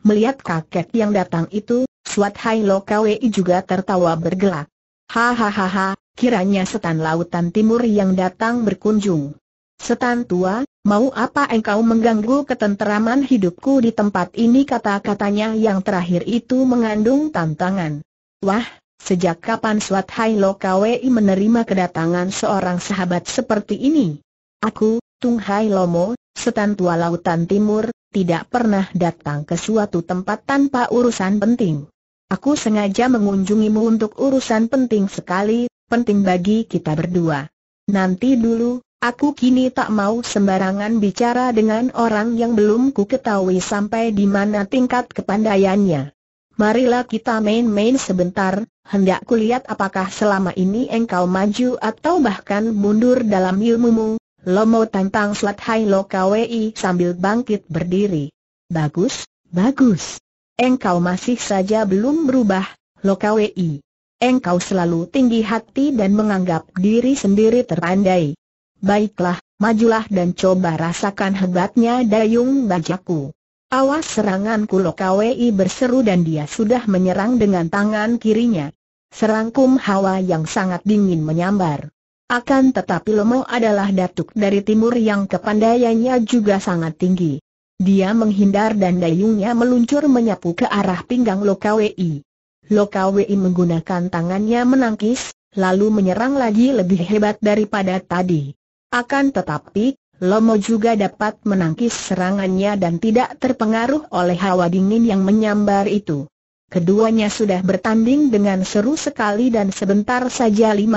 Melihat kakek yang datang itu, Suat Hai Lokawi juga tertawa bergelak. Hahaha, Kiranya setan lautan timur yang datang berkunjung. Setan tua, mau apa engkau mengganggu ketenteraman hidupku di tempat ini kata-katanya yang terakhir itu mengandung tantangan. Wah, sejak kapan Swat Hai Lo Kwei menerima kedatangan seorang sahabat seperti ini? Aku, Tung Hai Lomo, setan tua lautan timur, tidak pernah datang ke suatu tempat tanpa urusan penting. Aku sengaja mengunjungimu untuk urusan penting sekali, penting bagi kita berdua. Nanti dulu, aku kini tak mau sembarangan bicara dengan orang yang belum ku ketahui sampai di mana tingkat kepandaiannya. Marilah kita main-main sebentar, hendak kulihat apakah selama ini engkau maju atau bahkan mundur dalam ilmumu. Lomo tantang Slat Hai Lo Kwei sambil bangkit berdiri. Bagus, bagus. Engkau masih saja belum berubah, Lo Kwei engkau selalu tinggi hati dan menganggap diri sendiri terpandai. Baiklah, majulah dan coba rasakan hebatnya dayung bajaku. Awas seranganku Lokawi berseru dan dia sudah menyerang dengan tangan kirinya. Serangkum hawa yang sangat dingin menyambar. Akan tetapi Lomo adalah datuk dari timur yang kepandaiannya juga sangat tinggi. Dia menghindar dan dayungnya meluncur menyapu ke arah pinggang Lokawi. Lokawi menggunakan tangannya menangkis, lalu menyerang lagi lebih hebat daripada tadi. Akan tetapi, Lomo juga dapat menangkis serangannya dan tidak terpengaruh oleh hawa dingin yang menyambar itu. Keduanya sudah bertanding dengan seru sekali dan sebentar saja 50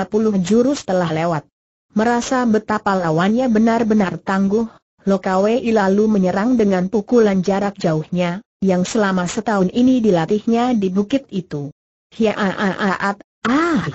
jurus telah lewat. Merasa betapa lawannya benar-benar tangguh, Lokawei lalu menyerang dengan pukulan jarak jauhnya, yang selama setahun ini dilatihnya di bukit itu. Hiaaat, ah!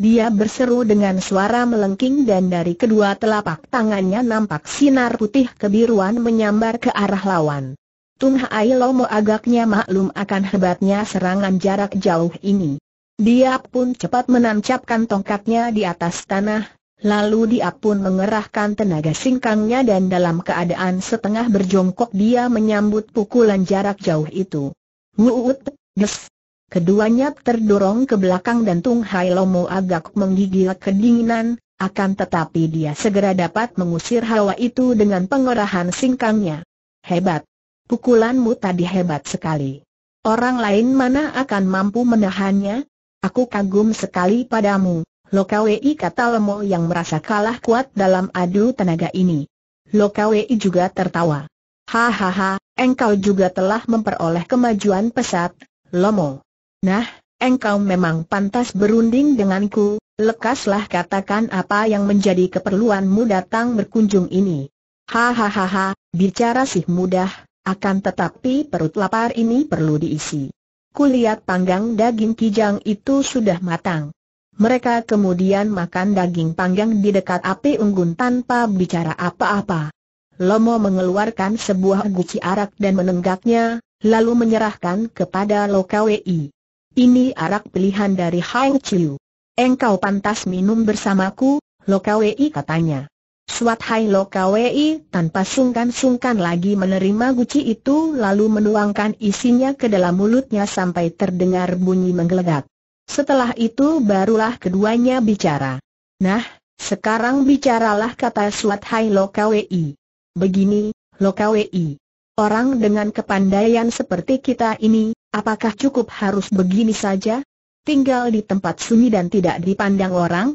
Dia berseru dengan suara melengking dan dari kedua telapak tangannya nampak sinar putih kebiruan menyambar ke arah lawan. Tung Hai Lomo agaknya maklum akan hebatnya serangan jarak jauh ini. Dia pun cepat menancapkan tongkatnya di atas tanah, Lalu dia pun mengerahkan tenaga singkangnya dan dalam keadaan setengah berjongkok dia menyambut pukulan jarak jauh itu. Wuut, des. Keduanya terdorong ke belakang dan Tung Hai Lomo agak menggigil kedinginan, akan tetapi dia segera dapat mengusir hawa itu dengan pengerahan singkangnya. Hebat. Pukulanmu tadi hebat sekali. Orang lain mana akan mampu menahannya? Aku kagum sekali padamu. Lokawi e kata Lemo yang merasa kalah kuat dalam adu tenaga ini. Lokawi e juga tertawa. Hahaha, engkau juga telah memperoleh kemajuan pesat, Lomo. Nah, engkau memang pantas berunding denganku, lekaslah katakan apa yang menjadi keperluanmu datang berkunjung ini. Hahaha, bicara sih mudah, akan tetapi perut lapar ini perlu diisi. Kulihat panggang daging kijang itu sudah matang. Mereka kemudian makan daging panggang di dekat api unggun tanpa bicara apa-apa. Lomo mengeluarkan sebuah guci arak dan menenggaknya, lalu menyerahkan kepada Lokawei. Ini arak pilihan dari Hang Chiu. Engkau pantas minum bersamaku, Lokawei katanya. Suat Hai Lokawei tanpa sungkan-sungkan lagi menerima guci itu lalu menuangkan isinya ke dalam mulutnya sampai terdengar bunyi menggelegak. Setelah itu barulah keduanya bicara. Nah, sekarang bicaralah kata Suat Hai Lokawi. Begini, Lokawi, Orang dengan kepandaian seperti kita ini, apakah cukup harus begini saja? Tinggal di tempat sunyi dan tidak dipandang orang?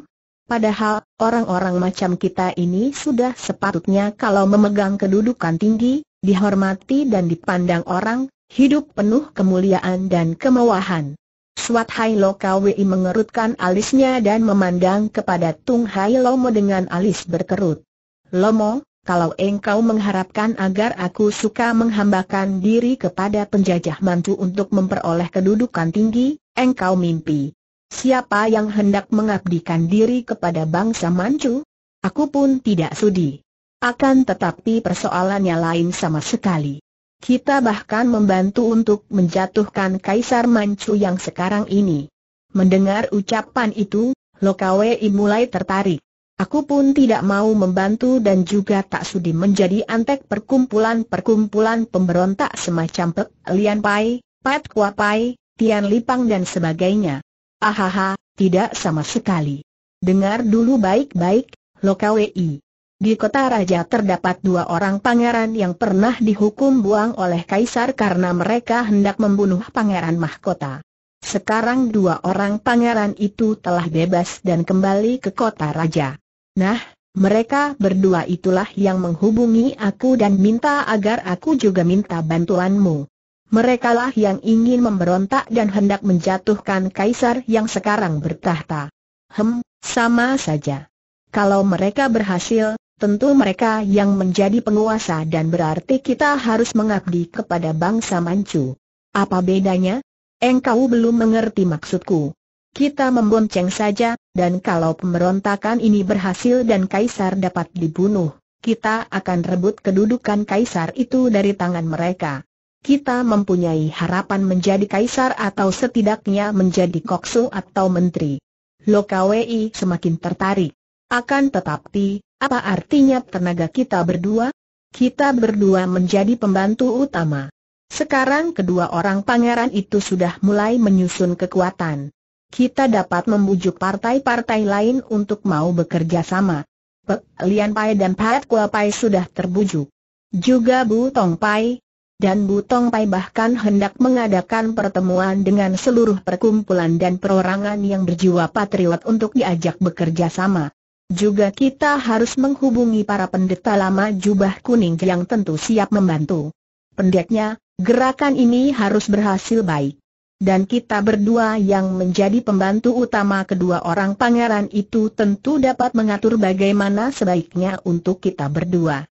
Padahal, orang-orang macam kita ini sudah sepatutnya kalau memegang kedudukan tinggi, dihormati dan dipandang orang, hidup penuh kemuliaan dan kemewahan. Suat Hai Lo Kwi mengerutkan alisnya dan memandang kepada Tung Hai Lomo dengan alis berkerut. Lomo, kalau engkau mengharapkan agar aku suka menghambakan diri kepada penjajah mantu untuk memperoleh kedudukan tinggi, engkau mimpi. Siapa yang hendak mengabdikan diri kepada bangsa mancu? Aku pun tidak sudi. Akan tetapi persoalannya lain sama sekali. Kita bahkan membantu untuk menjatuhkan Kaisar Manchu yang sekarang ini. Mendengar ucapan itu, Lokawei mulai tertarik. Aku pun tidak mau membantu dan juga tak sudi menjadi antek perkumpulan-perkumpulan pemberontak semacam Pek Lian Pai, Pat Kua Pai, Tian Lipang dan sebagainya. Ahaha, tidak sama sekali. Dengar dulu baik-baik, Lokawei. Di kota raja terdapat dua orang pangeran yang pernah dihukum buang oleh kaisar karena mereka hendak membunuh pangeran mahkota. Sekarang dua orang pangeran itu telah bebas dan kembali ke kota raja. Nah, mereka berdua itulah yang menghubungi aku dan minta agar aku juga minta bantuanmu. Merekalah yang ingin memberontak dan hendak menjatuhkan kaisar yang sekarang bertahta. Hem, sama saja. Kalau mereka berhasil, tentu mereka yang menjadi penguasa dan berarti kita harus mengabdi kepada bangsa Manchu. Apa bedanya? Engkau belum mengerti maksudku. Kita membonceng saja, dan kalau pemberontakan ini berhasil dan kaisar dapat dibunuh, kita akan rebut kedudukan kaisar itu dari tangan mereka. Kita mempunyai harapan menjadi kaisar atau setidaknya menjadi koksu atau menteri. Lokawi semakin tertarik. Akan tetapi, apa artinya tenaga kita berdua? Kita berdua menjadi pembantu utama. Sekarang kedua orang pangeran itu sudah mulai menyusun kekuatan. Kita dapat membujuk partai-partai lain untuk mau bekerja sama. Pek Lian Pai dan Pat Kua Pai sudah terbujuk. Juga Bu Tong Pai, dan Bu Tong Pai bahkan hendak mengadakan pertemuan dengan seluruh perkumpulan dan perorangan yang berjiwa patriot untuk diajak bekerja sama. Juga kita harus menghubungi para pendeta lama jubah kuning yang tentu siap membantu. Pendeknya, gerakan ini harus berhasil baik. Dan kita berdua yang menjadi pembantu utama kedua orang pangeran itu tentu dapat mengatur bagaimana sebaiknya untuk kita berdua.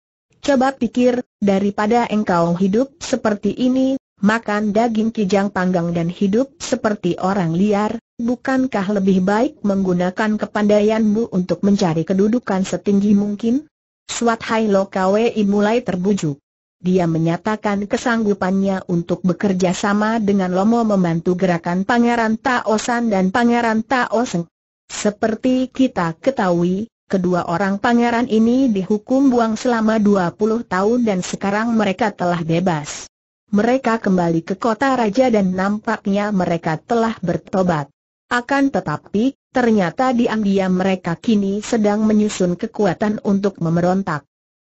Coba pikir, daripada engkau hidup seperti ini, makan daging kijang panggang dan hidup seperti orang liar, Bukankah lebih baik menggunakan kepandaianmu untuk mencari kedudukan setinggi mungkin? Suat Hai Lo mulai terbujuk. Dia menyatakan kesanggupannya untuk bekerja sama dengan Lomo membantu gerakan Pangeran Taosan dan Pangeran Taoseng. Seperti kita ketahui, kedua orang pangeran ini dihukum buang selama 20 tahun dan sekarang mereka telah bebas. Mereka kembali ke kota raja dan nampaknya mereka telah bertobat. Akan tetapi, ternyata diam-diam mereka kini sedang menyusun kekuatan untuk memberontak.